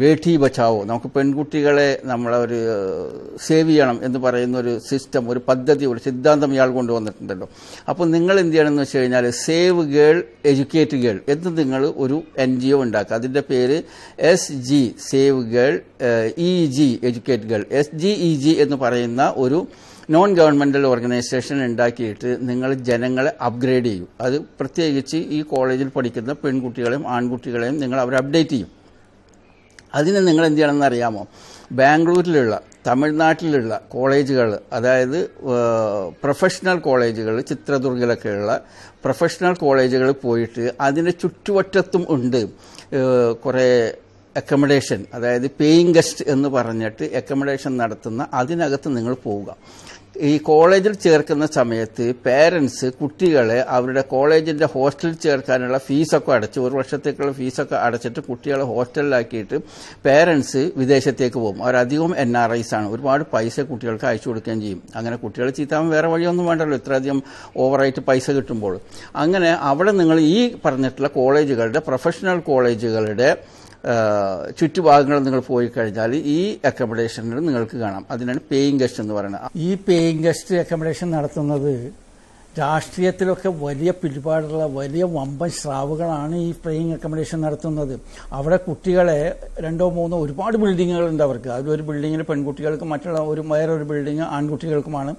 ബേഠി ബച്ചാവോ നമുക്ക് പെൺകുട്ടികളെ നമ്മളെ ഒരു സേവ് ചെയ്യണം എന്ന് പറയുന്ന ഒരു സിസ്റ്റം ഒരു പദ്ധതി ഒരു സിദ്ധാന്തം ഇയാൾ കൊണ്ടുവന്നിട്ടുണ്ടല്ലോ അപ്പോൾ നിങ്ങൾ എന്ത് ചെയ്യണമെന്ന് വെച്ച് കഴിഞ്ഞാൽ സേവ് ഗേൾ എഡ്യൂക്കേറ്റ് ഗേൾ എന്ന് നിങ്ങൾ ഒരു എൻ ജി ഒ ഉണ്ടാക്കുക അതിൻ്റെ പേര് S G save girl E G e educate girl S G E G എന്ന് പറയുന്ന ഒരു നോൺ ഗവൺമെന്റൽ ഓർഗനൈസേഷൻ ഉണ്ടാക്കിയിട്ട് നിങ്ങൾ ജനങ്ങളെ അപ്ഗ്രേഡ് ചെയ്യും അത് പ്രത്യേകിച്ച് ഈ കോളേജിൽ പഠിക്കുന്ന പെൺകുട്ടികളെയും ആൺകുട്ടികളെയും നിങ്ങൾ അവർ അപ്ഡേറ്റ് ചെയ്യും അതിന് നിങ്ങൾ എന്ത് ചെയ്യണമെന്ന് അറിയാമോ ബാംഗ്ലൂരിലുള്ള തമിഴ്നാട്ടിലുള്ള കോളേജുകൾ അതായത് പ്രൊഫഷണൽ കോളേജുകൾ ചിത്രദുർഗിലൊക്കെയുള്ള പ്രൊഫഷണൽ കോളേജുകൾ പോയിട്ട് അതിൻ്റെ ചുറ്റുവറ്റത്തും ഉണ്ട് കുറേ അക്കമഡേഷൻ അതായത് പേയിങ് ഗസ്റ്റ് എന്ന് പറഞ്ഞിട്ട് അക്കമഡേഷൻ നടത്തുന്ന അതിനകത്ത് നിങ്ങൾ പോവുക ഈ കോളേജിൽ ചേർക്കുന്ന സമയത്ത് പേരൻസ് കുട്ടികളെ അവരുടെ കോളേജിൻ്റെ ഹോസ്റ്റലിൽ ചേർക്കാനുള്ള ഫീസൊക്കെ അടച്ച് ഒരു വർഷത്തേക്കുള്ള ഫീസൊക്കെ അടച്ചിട്ട് കുട്ടികളെ ഹോസ്റ്റലിലാക്കിയിട്ട് പേരൻസ് വിദേശത്തേക്ക് പോകും അവരധികം എൻ ആർ ഐസ് ആണ് ഒരുപാട് പൈസ കുട്ടികൾക്ക് അയച്ചു കൊടുക്കുകയും ചെയ്യും അങ്ങനെ കുട്ടികളെ ചീത്താൻ വേറെ വഴിയൊന്നും വേണ്ടല്ലോ ഇത്രയധികം ഓവറായിട്ട് പൈസ കിട്ടുമ്പോൾ അങ്ങനെ അവിടെ നിങ്ങൾ ഈ പറഞ്ഞിട്ടുള്ള കോളേജുകളുടെ പ്രൊഫഷണൽ കോളേജുകളുടെ ചുറ്റുഭാഗങ്ങൾ നിങ്ങൾ പോയി കഴിഞ്ഞാൽ ഈ അക്കോമഡേഷനിൽ നിങ്ങൾക്ക് കാണാം അതിനാണ് പേയിങ് ഗസ്റ്റ് എന്ന് പറയുന്നത് ഈ പേയിങ് ഗസ്റ്റ് അക്കോമഡേഷൻ നടത്തുന്നത് രാഷ്ട്രീയത്തിലൊക്കെ വലിയ പിടിപാടുള്ള വലിയ വമ്പൻ സ്രാവുകളാണ് ഈ പ്ലേയിങ് അക്കോമഡേഷൻ നടത്തുന്നത് അവിടെ കുട്ടികളെ രണ്ടോ മൂന്നോ ഒരുപാട് ബിൽഡിങ്ങുകളുണ്ട് അവർക്ക് അതിലൊരു ബിൽഡിങ്ങിൽ പെൺകുട്ടികൾക്കും മറ്റുള്ള ഒരു വേറൊരു ബിൽഡിങ് ആൺകുട്ടികൾക്കുമാണ്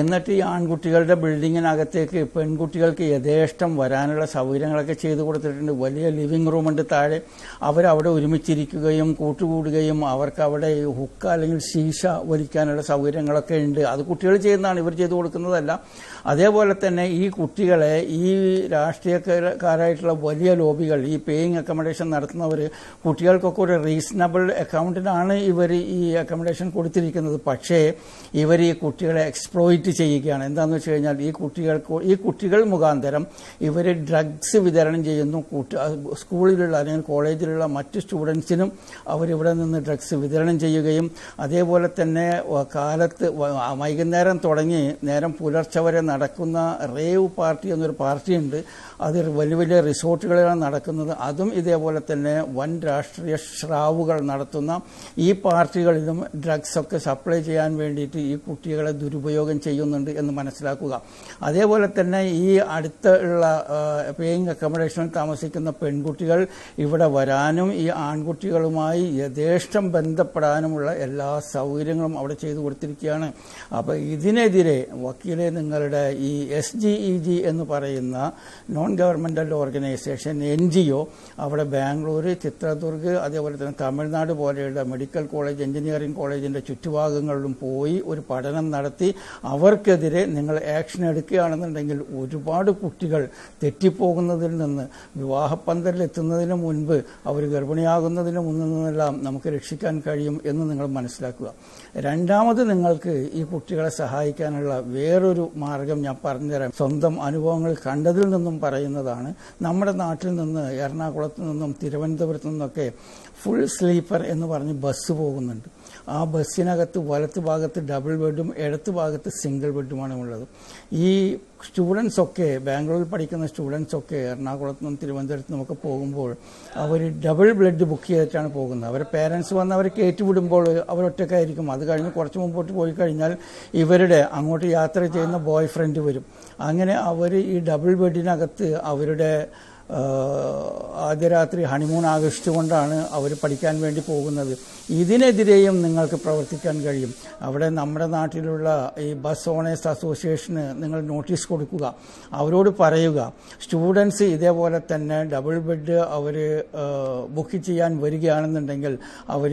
എന്നിട്ട് ഈ ആൺകുട്ടികളുടെ ബിൽഡിങ്ങിനകത്തേക്ക് പെൺകുട്ടികൾക്ക് യഥേഷ്ടം വരാനുള്ള സൗകര്യങ്ങളൊക്കെ ചെയ്തു കൊടുത്തിട്ടുണ്ട് വലിയ ലിവിംഗ് റൂമുണ്ട് താഴെ അവരവിടെ ഒരുമിച്ചിരിക്കുകയും കൂട്ടുകൂടുകയും അവർക്ക് അവിടെ ഹുക്ക അല്ലെങ്കിൽ ശീശ വലിക്കാനുള്ള സൗകര്യങ്ങളൊക്കെ ഉണ്ട് അത് കുട്ടികൾ ചെയ്യുന്നതാണ് ഇവർ ചെയ്തു കൊടുക്കുന്നതല്ല അതേപോലെ തന്നെ ഈ കുട്ടികളെ ഈ രാഷ്ട്രീയക്കാരായിട്ടുള്ള വലിയ ലോബികൾ ഈ പേയിങ് അക്കോമഡേഷൻ നടത്തുന്നവർ കുട്ടികൾക്കൊക്കെ ഒരു റീസണബിൾ അക്കൗണ്ടിനാണ് ഇവർ ഈ അക്കോമഡേഷൻ കൊടുത്തിരിക്കുന്നത് പക്ഷേ ഇവർ ഈ കുട്ടികളെ എക്സ്പ്ലോർ എക്സ്പ്ലോയിറ്റ് ചെയ്യുകയാണ് എന്താണെന്ന് വെച്ച് കഴിഞ്ഞാൽ ഈ കുട്ടികൾക്ക് ഈ കുട്ടികൾ മുഖാന്തരം ഇവർ ഡ്രഗ്സ് വിതരണം ചെയ്യുന്നു സ്കൂളിലുള്ള അല്ലെങ്കിൽ കോളേജിലുള്ള മറ്റ് സ്റ്റുഡൻസിനും അവരിവിടെ നിന്ന് ഡ്രഗ്സ് വിതരണം ചെയ്യുകയും അതേപോലെ തന്നെ കാലത്ത് വൈകുന്നേരം തുടങ്ങി നേരം പുലർച്ചെ വരെ നടക്കുന്ന റേവ് പാർട്ടി എന്നൊരു പാർട്ടിയുണ്ട് അതിൽ വലിയ വലിയ റിസോർട്ടുകളിലാണ് നടക്കുന്നത് അതും ഇതേപോലെ തന്നെ വൻ രാഷ്ട്രീയ ശ്രാവുകൾ നടത്തുന്ന ഈ പാർട്ടികൾ ഇതും ഡ്രഗ്സ് ഒക്കെ സപ്ലൈ ചെയ്യാൻ വേണ്ടിയിട്ട് ഈ കുട്ടികളെ ദുരുപയോഗം ചെയ്യുന്നുണ്ട് എന്ന് മനസ്സിലാക്കുക അതേപോലെ തന്നെ ഈ അടുത്ത ഉള്ള പേയിങ് അക്കോമഡേഷനിൽ താമസിക്കുന്ന പെൺകുട്ടികൾ ഇവിടെ വരാനും ഈ ആൺകുട്ടികളുമായി യഥേഷ്ടം ബന്ധപ്പെടാനുമുള്ള എല്ലാ സൗകര്യങ്ങളും അവിടെ ചെയ്തു കൊടുത്തിരിക്കുകയാണ് അപ്പോൾ ഇതിനെതിരെ വക്കീലെ നിങ്ങളുടെ ഈ എസ് e എന്ന് പറയുന്ന non governmental organisation N G O അവിടെ ബാംഗ്ലൂർ ചിത്രദുർഗ് അതേപോലെ തന്നെ തമിഴ്നാട് പോലെയുള്ള മെഡിക്കൽ കോളേജ് എഞ്ചിനീയറിംഗ് കോളേജിന്റെ ചുറ്റുഭാഗങ്ങളിലും പോയി ഒരു പഠനം നടത്തി അവർക്കെതിരെ നിങ്ങൾ ആക്ഷൻ എടുക്കുകയാണെന്നുണ്ടെങ്കിൽ ഒരുപാട് കുട്ടികൾ തെറ്റിപ്പോകുന്നതിൽ നിന്ന് വിവാഹപ്പന്തലിലെത്തുന്നതിന് മുൻപ് അവർ ഗർഭിണിയാകുന്നതിന് മുന്നിൽ നിന്നെല്ലാം നമുക്ക് രക്ഷിക്കാൻ കഴിയും എന്ന് നിങ്ങൾ മനസ്സിലാക്കുക രണ്ടാമത് നിങ്ങൾക്ക് ഈ കുട്ടികളെ സഹായിക്കാനുള്ള വേറൊരു മാർഗം ഞാൻ പറഞ്ഞുതരാം സ്വന്തം അനുഭവങ്ങൾ കണ്ടതിൽ നിന്നും പറയുന്നതാണ് നമ്മുടെ നാട്ടിൽ നിന്ന് എറണാകുളത്ത് നിന്നും തിരുവനന്തപുരത്തു നിന്നൊക്കെ ഫുൾ സ്ലീപ്പർ എന്ന് പറഞ്ഞ് ബസ് പോകുന്നുണ്ട് ആ ബസ്സിനകത്ത് വലത്ത് ഭാഗത്ത് ഡബിൾ ബെഡും ഇടത്ത് ഭാഗത്ത് സിംഗിൾ ബെഡുമാണ് ഉള്ളത് ഈ സ്റ്റുഡൻസ് ഒക്കെ ബാംഗ്ലൂരിൽ പഠിക്കുന്ന സ്റ്റുഡൻസ് ഒക്കെ എറണാകുളത്തു നിന്നും തിരുവനന്തപുരത്ത് നിന്നൊക്കെ പോകുമ്പോൾ അവർ ഡബിൾ ബ്ലഡ് ബുക്ക് ചെയ്തിട്ടാണ് പോകുന്നത് അവരെ പേരൻസ് വന്ന് അവരെ കയറ്റിവിടുമ്പോൾ അവരൊറ്റക്കായിരിക്കും അത് കഴിഞ്ഞ് കുറച്ച് മുമ്പോട്ട് പോയി കഴിഞ്ഞാൽ ഇവരുടെ അങ്ങോട്ട് യാത്ര ചെയ്യുന്ന ബോയ് ഫ്രണ്ട് വരും അങ്ങനെ അവർ ഈ ഡബിൾ ബെഡിനകത്ത് അവരുടെ ആദ്യ രാത്രി ഹണിമൂൺ ആകർഷിച്ചുകൊണ്ടാണ് അവർ പഠിക്കാൻ വേണ്ടി പോകുന്നത് ഇതിനെതിരെയും നിങ്ങൾക്ക് പ്രവർത്തിക്കാൻ കഴിയും അവിടെ നമ്മുടെ നാട്ടിലുള്ള ഈ ബസ് ഓണേഴ്സ് അസോസിയേഷന് നിങ്ങൾ നോട്ടീസ് കൊടുക്കുക അവരോട് പറയുക സ്റ്റുഡൻസ് ഇതേപോലെ തന്നെ ഡബിൾ ബെഡ് അവർ ബുക്ക് ചെയ്യാൻ വരികയാണെന്നുണ്ടെങ്കിൽ അവർ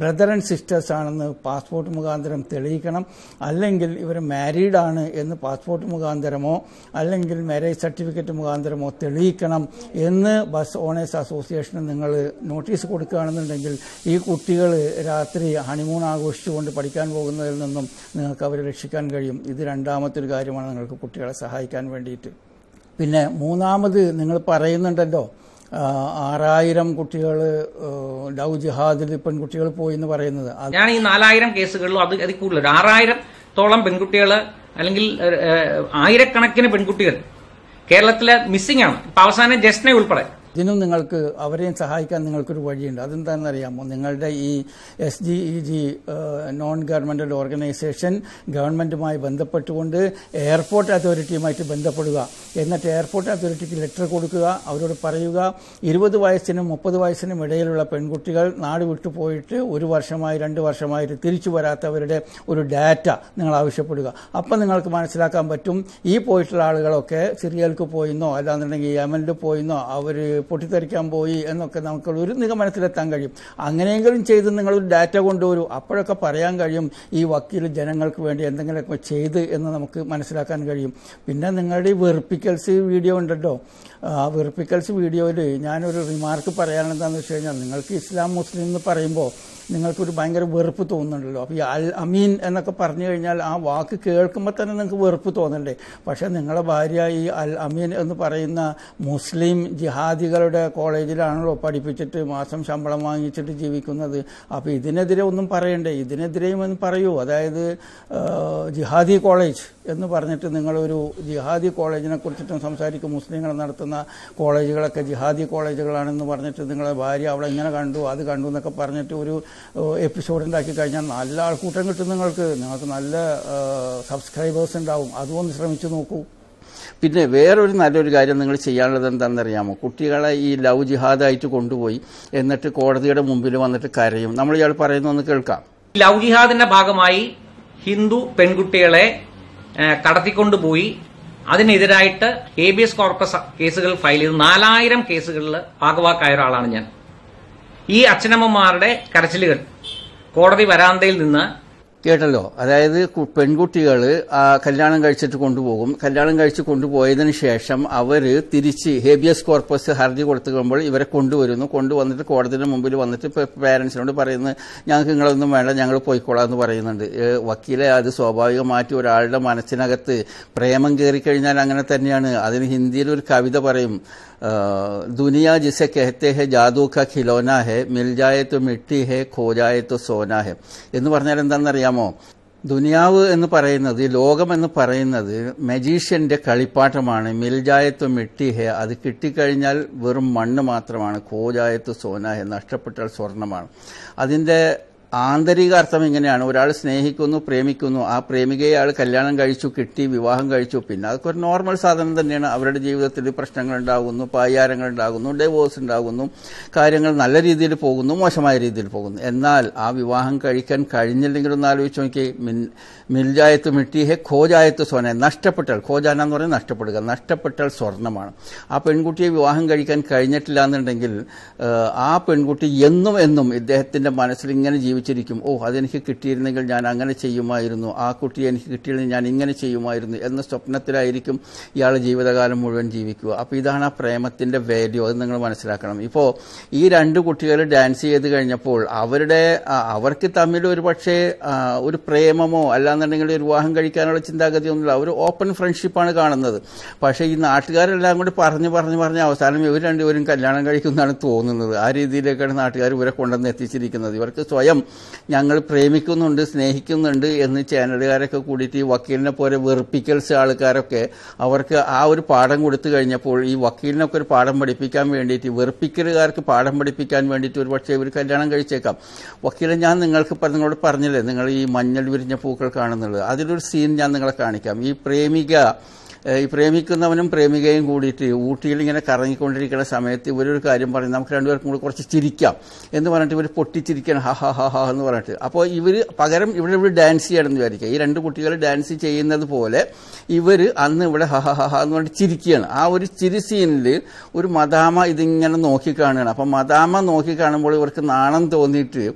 ബ്രദർ ആൻഡ് സിസ്റ്റേഴ്സ് ആണെന്ന് പാസ്പോർട്ട് മുഖാന്തരം തെളിയിക്കണം അല്ലെങ്കിൽ ഇവർ മാരീഡാണ് എന്ന് പാസ്പോർട്ട് മുഖാന്തരമോ അല്ലെങ്കിൽ മാരേജ് സർട്ടിഫിക്കറ്റ് മുഖാന്തരമോ തെളിയിക്കണം എന്ന് ബസ് ഓണേഴ്സ് അസോസിയേഷന് നിങ്ങൾ നോട്ടീസ് കൊടുക്കുകയാണെന്നുണ്ടെങ്കിൽ ഈ കുട്ടികൾ രാത്രി ഹണിമൂൺ ആഘോഷിച്ചുകൊണ്ട് പഠിക്കാൻ പോകുന്നതിൽ നിന്നും നിങ്ങൾക്ക് അവരെ രക്ഷിക്കാൻ കഴിയും ഇത് രണ്ടാമത്തെ ഒരു കാര്യമാണ് നിങ്ങൾക്ക് കുട്ടികളെ സഹായിക്കാൻ വേണ്ടിയിട്ട് പിന്നെ മൂന്നാമത് നിങ്ങൾ പറയുന്നുണ്ടല്ലോ ആറായിരം കുട്ടികൾ ലവ് ജിഹാദിൽ പെൺകുട്ടികൾ പോയി എന്ന് പറയുന്നത് ഞാൻ ഈ നാലായിരം കേസുകളിലും അത് അതിൽ കൂടുതൽ തോളം പെൺകുട്ടികൾ അല്ലെങ്കിൽ ആയിരക്കണക്കിന് പെൺകുട്ടികൾ കേരളത്തിലെ മിസ്സിംഗ് ആണ് ഇപ്പൊ അവസാനം ജസ്റ്റിനെ ഉൾപ്പെടെ ഇതിനും നിങ്ങൾക്ക് അവരെയും സഹായിക്കാൻ നിങ്ങൾക്കൊരു വഴിയുണ്ട് അതെന്താണെന്നറിയാമോ നിങ്ങളുടെ ഈ S G E G non governmental organisation ഗവൺമെന്റുമായി ബന്ധപ്പെട്ടുകൊണ്ട് എയർപോർട്ട് അതോറിറ്റിയുമായിട്ട് ബന്ധപ്പെടുക എന്നിട്ട് എയർപോർട്ട് അതോറിറ്റിക്ക് ലെറ്റർ കൊടുക്കുക അവരോട് പറയുക ഇരുപത് വയസ്സിനും മുപ്പത് വയസ്സിനും ഇടയിലുള്ള പെൺകുട്ടികൾ നാട് വിട്ടുപോയിട്ട് ഒരു വർഷമായി രണ്ട് വർഷമായിട്ട് തിരിച്ചു വരാത്തവരുടെ ഒരു ഡാറ്റ നിങ്ങൾ ആവശ്യപ്പെടുക അപ്പം നിങ്ങൾക്ക് മനസ്സിലാക്കാൻ പറ്റും ഈ പോയിട്ടുള്ള ആളുകളൊക്കെ സിറിയയിലേക്ക് പോയിന്നോ അല്ലാന്നുണ്ടെങ്കിൽ യമനിൽ പോയിന്നോ അവർ പൊട്ടിത്തെറിക്കാൻ പോയി എന്നൊക്കെ നമുക്ക് ഒരു നിഗമനത്തിലെത്താൻ കഴിയും അങ്ങനെയെങ്കിലും ചെയ്ത് നിങ്ങളൊരു ഡാറ്റ കൊണ്ടുവരൂ അപ്പോഴൊക്കെ പറയാൻ കഴിയും ഈ വക്കീൽ ജനങ്ങൾക്ക് വേണ്ടി എന്തെങ്കിലുമൊക്കെ ചെയ്ത് എന്ന് നമുക്ക് മനസ്സിലാക്കാൻ കഴിയും പിന്നെ നിങ്ങളുടെ വെറുപ്പിക്കൽസ് വീഡിയോ ഉണ്ടല്ലോ വെറുപ്പിക്കൽസ് വീഡിയോയിൽ ഞാനൊരു റിമാർക്ക് പറയാനെന്താണെന്ന് വെച്ച് കഴിഞ്ഞാൽ നിങ്ങൾക്ക് ഇസ്ലാം മുസ്ലിം എന്ന് പറയുമ്പോൾ നിങ്ങൾക്കൊരു ഭയങ്കര വെറുപ്പ് തോന്നുന്നുണ്ടല്ലോ അപ്പോൾ ഈ അൽ അമീൻ എന്നൊക്കെ പറഞ്ഞു കഴിഞ്ഞാൽ ആ വാക്ക് കേൾക്കുമ്പോൾ തന്നെ നിങ്ങൾക്ക് വെറുപ്പ് തോന്നണ്ടേ പക്ഷേ നിങ്ങളെ ഭാര്യ ഈ അൽ അമീൻ എന്ന് പറയുന്ന മുസ്ലിം ജിഹാദികളുടെ കോളേജിലാണല്ലോ പഠിപ്പിച്ചിട്ട് മാസം ശമ്പളം വാങ്ങിച്ചിട്ട് ജീവിക്കുന്നത് അപ്പോൾ ഇതിനെതിരെ ഒന്നും പറയണ്ടേ ഇതിനെതിരെയും എന്ന് പറയൂ അതായത് ജിഹാദി കോളേജ് എന്ന് പറഞ്ഞിട്ട് നിങ്ങളൊരു ജിഹാദി കോളേജിനെ കുറിച്ചിട്ടും സംസാരിക്കും മുസ്ലിങ്ങൾ നടത്തുന്ന കോളേജുകളൊക്കെ ജിഹാദി കോളേജുകളാണെന്ന് പറഞ്ഞിട്ട് നിങ്ങളെ ഭാര്യ അവളെ ഇങ്ങനെ കണ്ടു അത് കണ്ടു എന്നൊക്കെ പറഞ്ഞിട്ട് ഒരു എപ്പിസോഡ് ഉണ്ടാക്കി കഴിഞ്ഞാൽ നല്ല ആൾക്കൂട്ടം കിട്ടും നിങ്ങൾക്ക് നിങ്ങൾക്ക് നല്ല സബ്സ്ക്രൈബേഴ്സ് ഉണ്ടാവും അതും ശ്രമിച്ചു നോക്കൂ പിന്നെ വേറൊരു നല്ലൊരു കാര്യം നിങ്ങൾ ചെയ്യാനുള്ളത് അറിയാമോ കുട്ടികളെ ഈ ലവ് ജിഹാദായിട്ട് കൊണ്ടുപോയി എന്നിട്ട് കോടതിയുടെ മുമ്പിൽ വന്നിട്ട് കരയും നമ്മൾ ഇയാൾ ഒന്ന് കേൾക്കാം ലവ് ജിഹാദിന്റെ ഭാഗമായി ഹിന്ദു പെൺകുട്ടികളെ കടത്തിക്കൊണ്ടുപോയി അതിനെതിരായിട്ട് എ ബി എസ് കോർപ്പസ് കേസുകൾ ഫയൽ ചെയ്ത് നാലായിരം കേസുകളിൽ ഭാഗവാക്കായ ഒരാളാണ് ഞാൻ ഈ അച്ഛനമ്മമാരുടെ കരച്ചിലുകൾ കോടതി വരാന്തയിൽ നിന്ന് കേട്ടല്ലോ അതായത് പെൺകുട്ടികൾ കല്യാണം കഴിച്ചിട്ട് കൊണ്ടുപോകും കല്യാണം കഴിച്ച് കൊണ്ടുപോയതിന് ശേഷം അവർ തിരിച്ച് ഹേബിയസ് കോർപ്പസ് ഹർജി കൊടുത്തുമ്പോൾ ഇവരെ കൊണ്ടുവരുന്നു കൊണ്ടുവന്നിട്ട് കോടതിയുടെ മുമ്പിൽ വന്നിട്ട് പേരൻസിനോട് പറയുന്നത് ഞങ്ങൾക്ക് നിങ്ങളൊന്നും വേണ്ട ഞങ്ങൾ പോയിക്കോളാം എന്ന് പറയുന്നുണ്ട് വക്കീലെ അത് സ്വാഭാവികമായിട്ട് ഒരാളുടെ മനസ്സിനകത്ത് പ്രേമം കയറിക്കഴിഞ്ഞാൽ അങ്ങനെ തന്നെയാണ് അതിന് ഹിന്ദിയിൽ ഒരു കവിത പറയും दुनिया जिसे कहते हैं जादू का खिलौना है मिल जाए तो मिट्टी है खो जाए तो सोना है എന്ന് പറഞ്ഞാൽ എന്താണെന്നറിയാമോ ദുനിയാവ് എന്ന് പറയുന്നത് ലോകം എന്ന് പറയുന്നത് മജീഷ്യന്റെ കളിപ്പാട്ടമാണ് മിൽജായത്ത് മിട്ടി ഹെ അത് കിട്ടിക്കഴിഞ്ഞാൽ വെറും മണ്ണ് മാത്രമാണ് കോജായത്ത് സോന ഹെ നഷ്ടപ്പെട്ടാൽ സ്വർണമാണ് അതിൻ്റെ ആന്തരിക അർത്ഥം ഇങ്ങനെയാണ് ഒരാൾ സ്നേഹിക്കുന്നു പ്രേമിക്കുന്നു ആ പ്രേമികയെ ആൾ കല്യാണം കഴിച്ചു കിട്ടി വിവാഹം കഴിച്ചു പിന്നെ അതൊക്കെ ഒരു നോർമൽ സാധനം തന്നെയാണ് അവരുടെ ജീവിതത്തിൽ പ്രശ്നങ്ങൾ ഉണ്ടാകുന്നു പായാരങ്ങൾ ഉണ്ടാകുന്നു ഡൈവോഴ്സ് ഉണ്ടാകുന്നു കാര്യങ്ങൾ നല്ല രീതിയിൽ പോകുന്നു മോശമായ രീതിയിൽ പോകുന്നു എന്നാൽ ആ വിവാഹം കഴിക്കാൻ കഴിഞ്ഞില്ലെങ്കിലൊന്ന് ആലോചിച്ച് നോക്കി മിൽജായത്ത് മിട്ടിയെ ഖോജായത്ത് സോന നഷ്ടപ്പെട്ടാൽ ഖോജാന എന്ന് പറഞ്ഞാൽ നഷ്ടപ്പെടുക നഷ്ടപ്പെട്ടാൽ സ്വർണ്ണമാണ് ആ പെൺകുട്ടിയെ വിവാഹം കഴിക്കാൻ കഴിഞ്ഞിട്ടില്ല എന്നുണ്ടെങ്കിൽ ആ പെൺകുട്ടി എന്നും എന്നും ഇദ്ദേഹത്തിൻ്റെ മനസ്സിൽ ഇങ്ങനെ ജീവിച്ചിരിക്കും ഓ അതെനിക്ക് കിട്ടിയിരുന്നെങ്കിൽ ഞാൻ അങ്ങനെ ചെയ്യുമായിരുന്നു ആ കുട്ടിയെ എനിക്ക് കിട്ടിയിരുന്നെങ്കിൽ ഞാൻ ഇങ്ങനെ ചെയ്യുമായിരുന്നു എന്ന സ്വപ്നത്തിലായിരിക്കും ഇയാൾ ജീവിതകാലം മുഴുവൻ ജീവിക്കുക അപ്പോൾ ഇതാണ് ആ പ്രേമത്തിൻ്റെ വാല്യൂ അത് നിങ്ങൾ മനസ്സിലാക്കണം ഇപ്പോൾ ഈ രണ്ട് കുട്ടികൾ ഡാൻസ് ചെയ്ത് കഴിഞ്ഞപ്പോൾ അവരുടെ അവർക്ക് തമ്മിൽ ഒരു പക്ഷേ ഒരു പ്രേമമോ അല്ല അല്ലാന്നുണ്ടെങ്കിൽ വിവാഹം കഴിക്കാനുള്ള ചിന്താഗതി ഒന്നുമില്ല അവർ ഓപ്പൺ ഫ്രണ്ട്ഷിപ്പാണ് കാണുന്നത് പക്ഷേ ഈ നാട്ടുകാരെല്ലാം കൂടി പറഞ്ഞ് പറഞ്ഞ് പറഞ്ഞ് അവസാനം ഇവർ രണ്ടുപേരും കല്യാണം കഴിക്കുന്നതാണ് തോന്നുന്നത് ആ രീതിയിലേക്കാണ് നാട്ടുകാർ ഇവരെ കൊണ്ടുവന്ന് എത്തിച്ചിരിക്കുന്നത് ഇവർക്ക് സ്വയം ഞങ്ങൾ പ്രേമിക്കുന്നുണ്ട് സ്നേഹിക്കുന്നുണ്ട് എന്ന് ചാനലുകാരൊക്കെ കൂടിയിട്ട് ഈ വക്കീലിനെ പോലെ വെറുപ്പിക്കൽസ് ആൾക്കാരൊക്കെ അവർക്ക് ആ ഒരു പാഠം കൊടുത്തു കഴിഞ്ഞപ്പോൾ ഈ വക്കീലിനൊക്കെ ഒരു പാഠം പഠിപ്പിക്കാൻ വേണ്ടിയിട്ട് വെറുപ്പിക്കലുകാർക്ക് പാഠം പഠിപ്പിക്കാൻ വേണ്ടിയിട്ട് ഒരു പക്ഷേ ഇവർ കല്യാണം കഴിച്ചേക്കാം വക്കീലെ ഞാൻ നിങ്ങൾക്ക് നിങ്ങളോട് പറഞ്ഞില്ലേ നിങ്ങൾ ഈ മഞ്ഞൾ വിരിഞ്ഞ പൂക്കൾ കാണാൻ ആണെന്നുള്ളത് അതിലൊരു സീൻ ഞാൻ നിങ്ങളെ കാണിക്കാം ഈ പ്രേമിക ഈ പ്രേമിക്കുന്നവനും പ്രേമികയും കൂടിയിട്ട് ഊട്ടിയിൽ ഇങ്ങനെ കറങ്ങിക്കൊണ്ടിരിക്കുന്ന സമയത്ത് ഇവരൊരു കാര്യം പറയും നമുക്ക് രണ്ടുപേർക്കും കൂടി കുറച്ച് ചിരിക്കാം എന്ന് പറഞ്ഞിട്ട് ഇവർ പൊട്ടിച്ചിരിക്കണം ഹ ഹ ഹ എന്ന് പറഞ്ഞിട്ട് അപ്പോൾ ഇവർ പകരം ഇവിടെ ഇവിടെ ഡാൻസ് ചെയ്യണമെന്ന് വിചാരിക്കുക ഈ രണ്ട് കുട്ടികൾ ഡാൻസ് ചെയ്യുന്നത് പോലെ ഇവർ അന്ന് ഇവിടെ ഹ ഹ ഹ എന്ന് പറഞ്ഞിട്ട് ചിരിക്കുകയാണ് ആ ഒരു ചിരി സീനിൽ ഒരു മദാമ ഇതിങ്ങനെ നോക്കി കാണുകയാണ് അപ്പം മദാമ നോക്കി കാണുമ്പോൾ ഇവർക്ക് നാണം തോന്നിയിട്ട്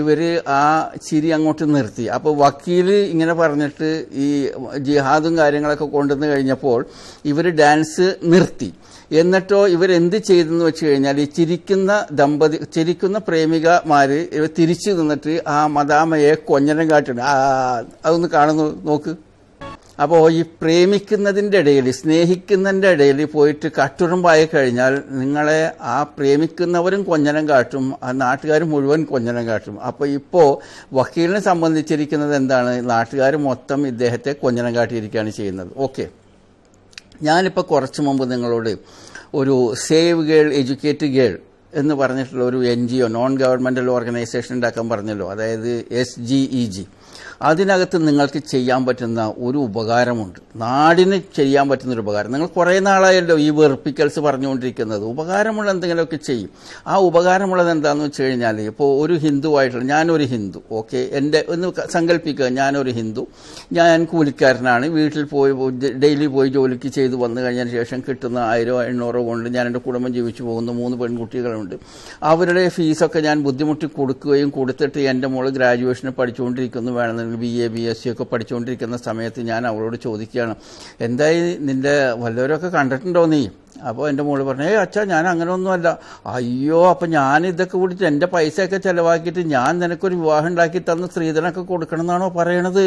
ഇവർ ആ ചിരി അങ്ങോട്ട് നിർത്തി അപ്പോൾ വക്കീൽ ഇങ്ങനെ പറഞ്ഞിട്ട് ഈ ജിഹാദും കാര്യങ്ങളൊക്കെ കൊണ്ടുവന്ന് കഴിഞ്ഞപ്പോൾ ഇവർ ഡാൻസ് നിർത്തി എന്നിട്ടോ ഇവരെന്ത് ചെയ്തെന്ന് വെച്ച് കഴിഞ്ഞാൽ ഈ ചിരിക്കുന്ന ദമ്പതി ചിരിക്കുന്ന പ്രേമികമാർ ഇവർ തിരിച്ചു നിന്നിട്ട് ആ മദാമയെ കൊഞ്ഞനം കാട്ടുണ്ട് അതൊന്ന് കാണുന്നു നോക്ക് അപ്പോൾ ഈ പ്രേമിക്കുന്നതിൻ്റെ ഇടയിൽ സ്നേഹിക്കുന്നതിൻ്റെ ഇടയിൽ പോയിട്ട് കട്ടുറുമ്പായി കഴിഞ്ഞാൽ നിങ്ങളെ ആ പ്രേമിക്കുന്നവരും കൊഞ്ഞനം കാട്ടും ആ നാട്ടുകാർ മുഴുവൻ കൊഞ്ഞനം കാട്ടും അപ്പോൾ ഇപ്പോൾ വക്കീലിനെ സംബന്ധിച്ചിരിക്കുന്നത് എന്താണ് നാട്ടുകാർ മൊത്തം ഇദ്ദേഹത്തെ കൊഞ്ഞനം കാട്ടിയിരിക്കുകയാണ് ചെയ്യുന്നത് ഓക്കെ ഞാനിപ്പോൾ കുറച്ച് മുമ്പ് നിങ്ങളോട് ഒരു സേവ് ഗേൾ എഡ്യൂക്കേറ്റ് ഗേൾ എന്ന് പറഞ്ഞിട്ടുള്ള ഒരു N G O non governmental organisation ഉണ്ടാക്കാൻ പറഞ്ഞല്ലോ അതായത് എസ് ജി ഇ ജി അതിനകത്ത് നിങ്ങൾക്ക് ചെയ്യാൻ പറ്റുന്ന ഒരു ഉപകാരമുണ്ട് നാടിന് ചെയ്യാൻ പറ്റുന്ന ഒരു ഉപകാരം നിങ്ങൾ കുറേ നാളായല്ലോ ഈ വെറുപ്പിക്കൽസ് പറഞ്ഞുകൊണ്ടിരിക്കുന്നത് ഉപകാരമുള്ള എന്തെങ്കിലുമൊക്കെ ചെയ്യും ആ ഉപകാരമുള്ളത് എന്താണെന്ന് വെച്ച് കഴിഞ്ഞാൽ ഇപ്പോൾ ഒരു ഹിന്ദു ആയിട്ടുള്ള ഞാനൊരു ഹിന്ദു ഓക്കെ എൻ്റെ ഒന്ന് സങ്കല്പിക്കുക ഞാനൊരു ഹിന്ദു ഞാൻ കൂലിക്കാരനാണ് വീട്ടിൽ പോയി ഡെയിലി പോയി ജോലിക്ക് ചെയ്ത് വന്നു കഴിഞ്ഞതിന് ശേഷം കിട്ടുന്ന ആയിരോ എണ്ണൂറോ കൊണ്ട് ഞാൻ എൻ്റെ കുടുംബം ജീവിച്ചു പോകുന്നു മൂന്ന് പെൺകുട്ടികളുണ്ട് അവരുടെ ഫീസൊക്കെ ഞാൻ ബുദ്ധിമുട്ടി കൊടുക്കുകയും കൊടുത്തിട്ട് എൻ്റെ മോള് ഗ്രാജുവേഷന് പഠിച്ചുകൊണ്ടിരിക്കുന്നു വേണമെന്ന് അല്ലെങ്കിൽ B A B S C ഒക്കെ പഠിച്ചുകൊണ്ടിരിക്കുന്ന സമയത്ത് ഞാൻ അവളോട് ചോദിക്കുകയാണ് എന്തായി നിൻ്റെ വല്ലവരൊക്കെ കണ്ടിട്ടുണ്ടോ നീ അപ്പോൾ എൻ്റെ മോള് പറഞ്ഞു ഏ അച്ഛാ ഞാൻ അങ്ങനെയൊന്നുമല്ല അയ്യോ അപ്പം ഞാൻ ഇതൊക്കെ കൂടിയിട്ട് എൻ്റെ പൈസയൊക്കെ ചിലവാക്കിയിട്ട് ഞാൻ നിനക്കൊരു വിവാഹം ഉണ്ടാക്കി തന്ന സ്ത്രീധനമൊക്കെ കൊടുക്കണമെന്നാണോ പറയണത്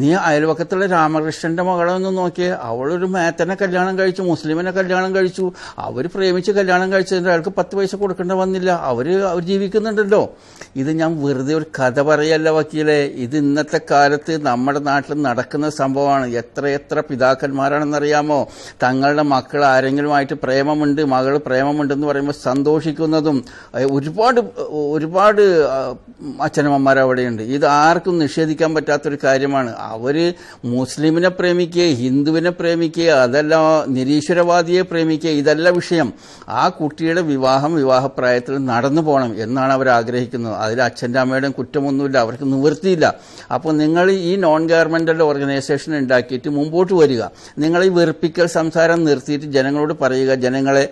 നീ അയൽവക്കത്തുള്ള രാമകൃഷ്ണന്റെ മകളൊന്നും നോക്കിയേ അവളൊരു മേത്തനെ കല്യാണം കഴിച്ചു മുസ്ലിമിനെ കല്യാണം കഴിച്ചു അവർ പ്രേമിച്ച് കല്യാണം കഴിച്ചതിൻ്റെ അയാൾക്ക് പത്ത് പൈസ കൊടുക്കേണ്ട വന്നില്ല അവർ അവർ ജീവിക്കുന്നുണ്ടല്ലോ ഇത് ഞാൻ വെറുതെ ഒരു കഥ പറയല്ല വക്കീലെ ഇത് ഇന്നത്തെ കാലത്ത് നമ്മുടെ നാട്ടിൽ നടക്കുന്ന സംഭവമാണ് എത്ര എത്ര പിതാക്കന്മാരാണെന്നറിയാമോ തങ്ങളുടെ മക്കൾ ആരെങ്കിലുമായിട്ട് പ്രേമമുണ്ട് മകൾ പ്രേമമുണ്ടെന്ന് പറയുമ്പോൾ സന്തോഷിക്കുന്നതും ഒരുപാട് ഒരുപാട് അച്ഛനമ്മമാർ അവിടെയുണ്ട് ഇത് ആർക്കും നിഷേധിക്കാൻ പറ്റാത്തൊരു കാര്യമാണ് അവർ മുസ്ലിമിനെ പ്രേമിക്കുക ഹിന്ദുവിനെ പ്രേമിക്കുക അതല്ല നിരീശ്വരവാദിയെ പ്രേമിക്കുക ഇതല്ല വിഷയം ആ കുട്ടിയുടെ വിവാഹം വിവാഹപ്രായത്തിൽ നടന്നു പോകണം എന്നാണ് അവർ ആഗ്രഹിക്കുന്നത് അതിൽ അച്ഛൻ്റെ അമ്മയുടെയും കുറ്റമൊന്നുമില്ല അവർക്ക് നിവൃത്തിയില്ല അപ്പോൾ നിങ്ങൾ ഈ നോൺ ഗവൺമെൻ്റൽ ഓർഗനൈസേഷൻ ഉണ്ടാക്കിയിട്ട് മുമ്പോട്ട് വരിക നിങ്ങൾ ഈ വെറുപ്പിക്കൽ സംസാരം നിർത്തിയിട്ട് ജനങ്ങളോട് പറയുക ജനങ്ങളെ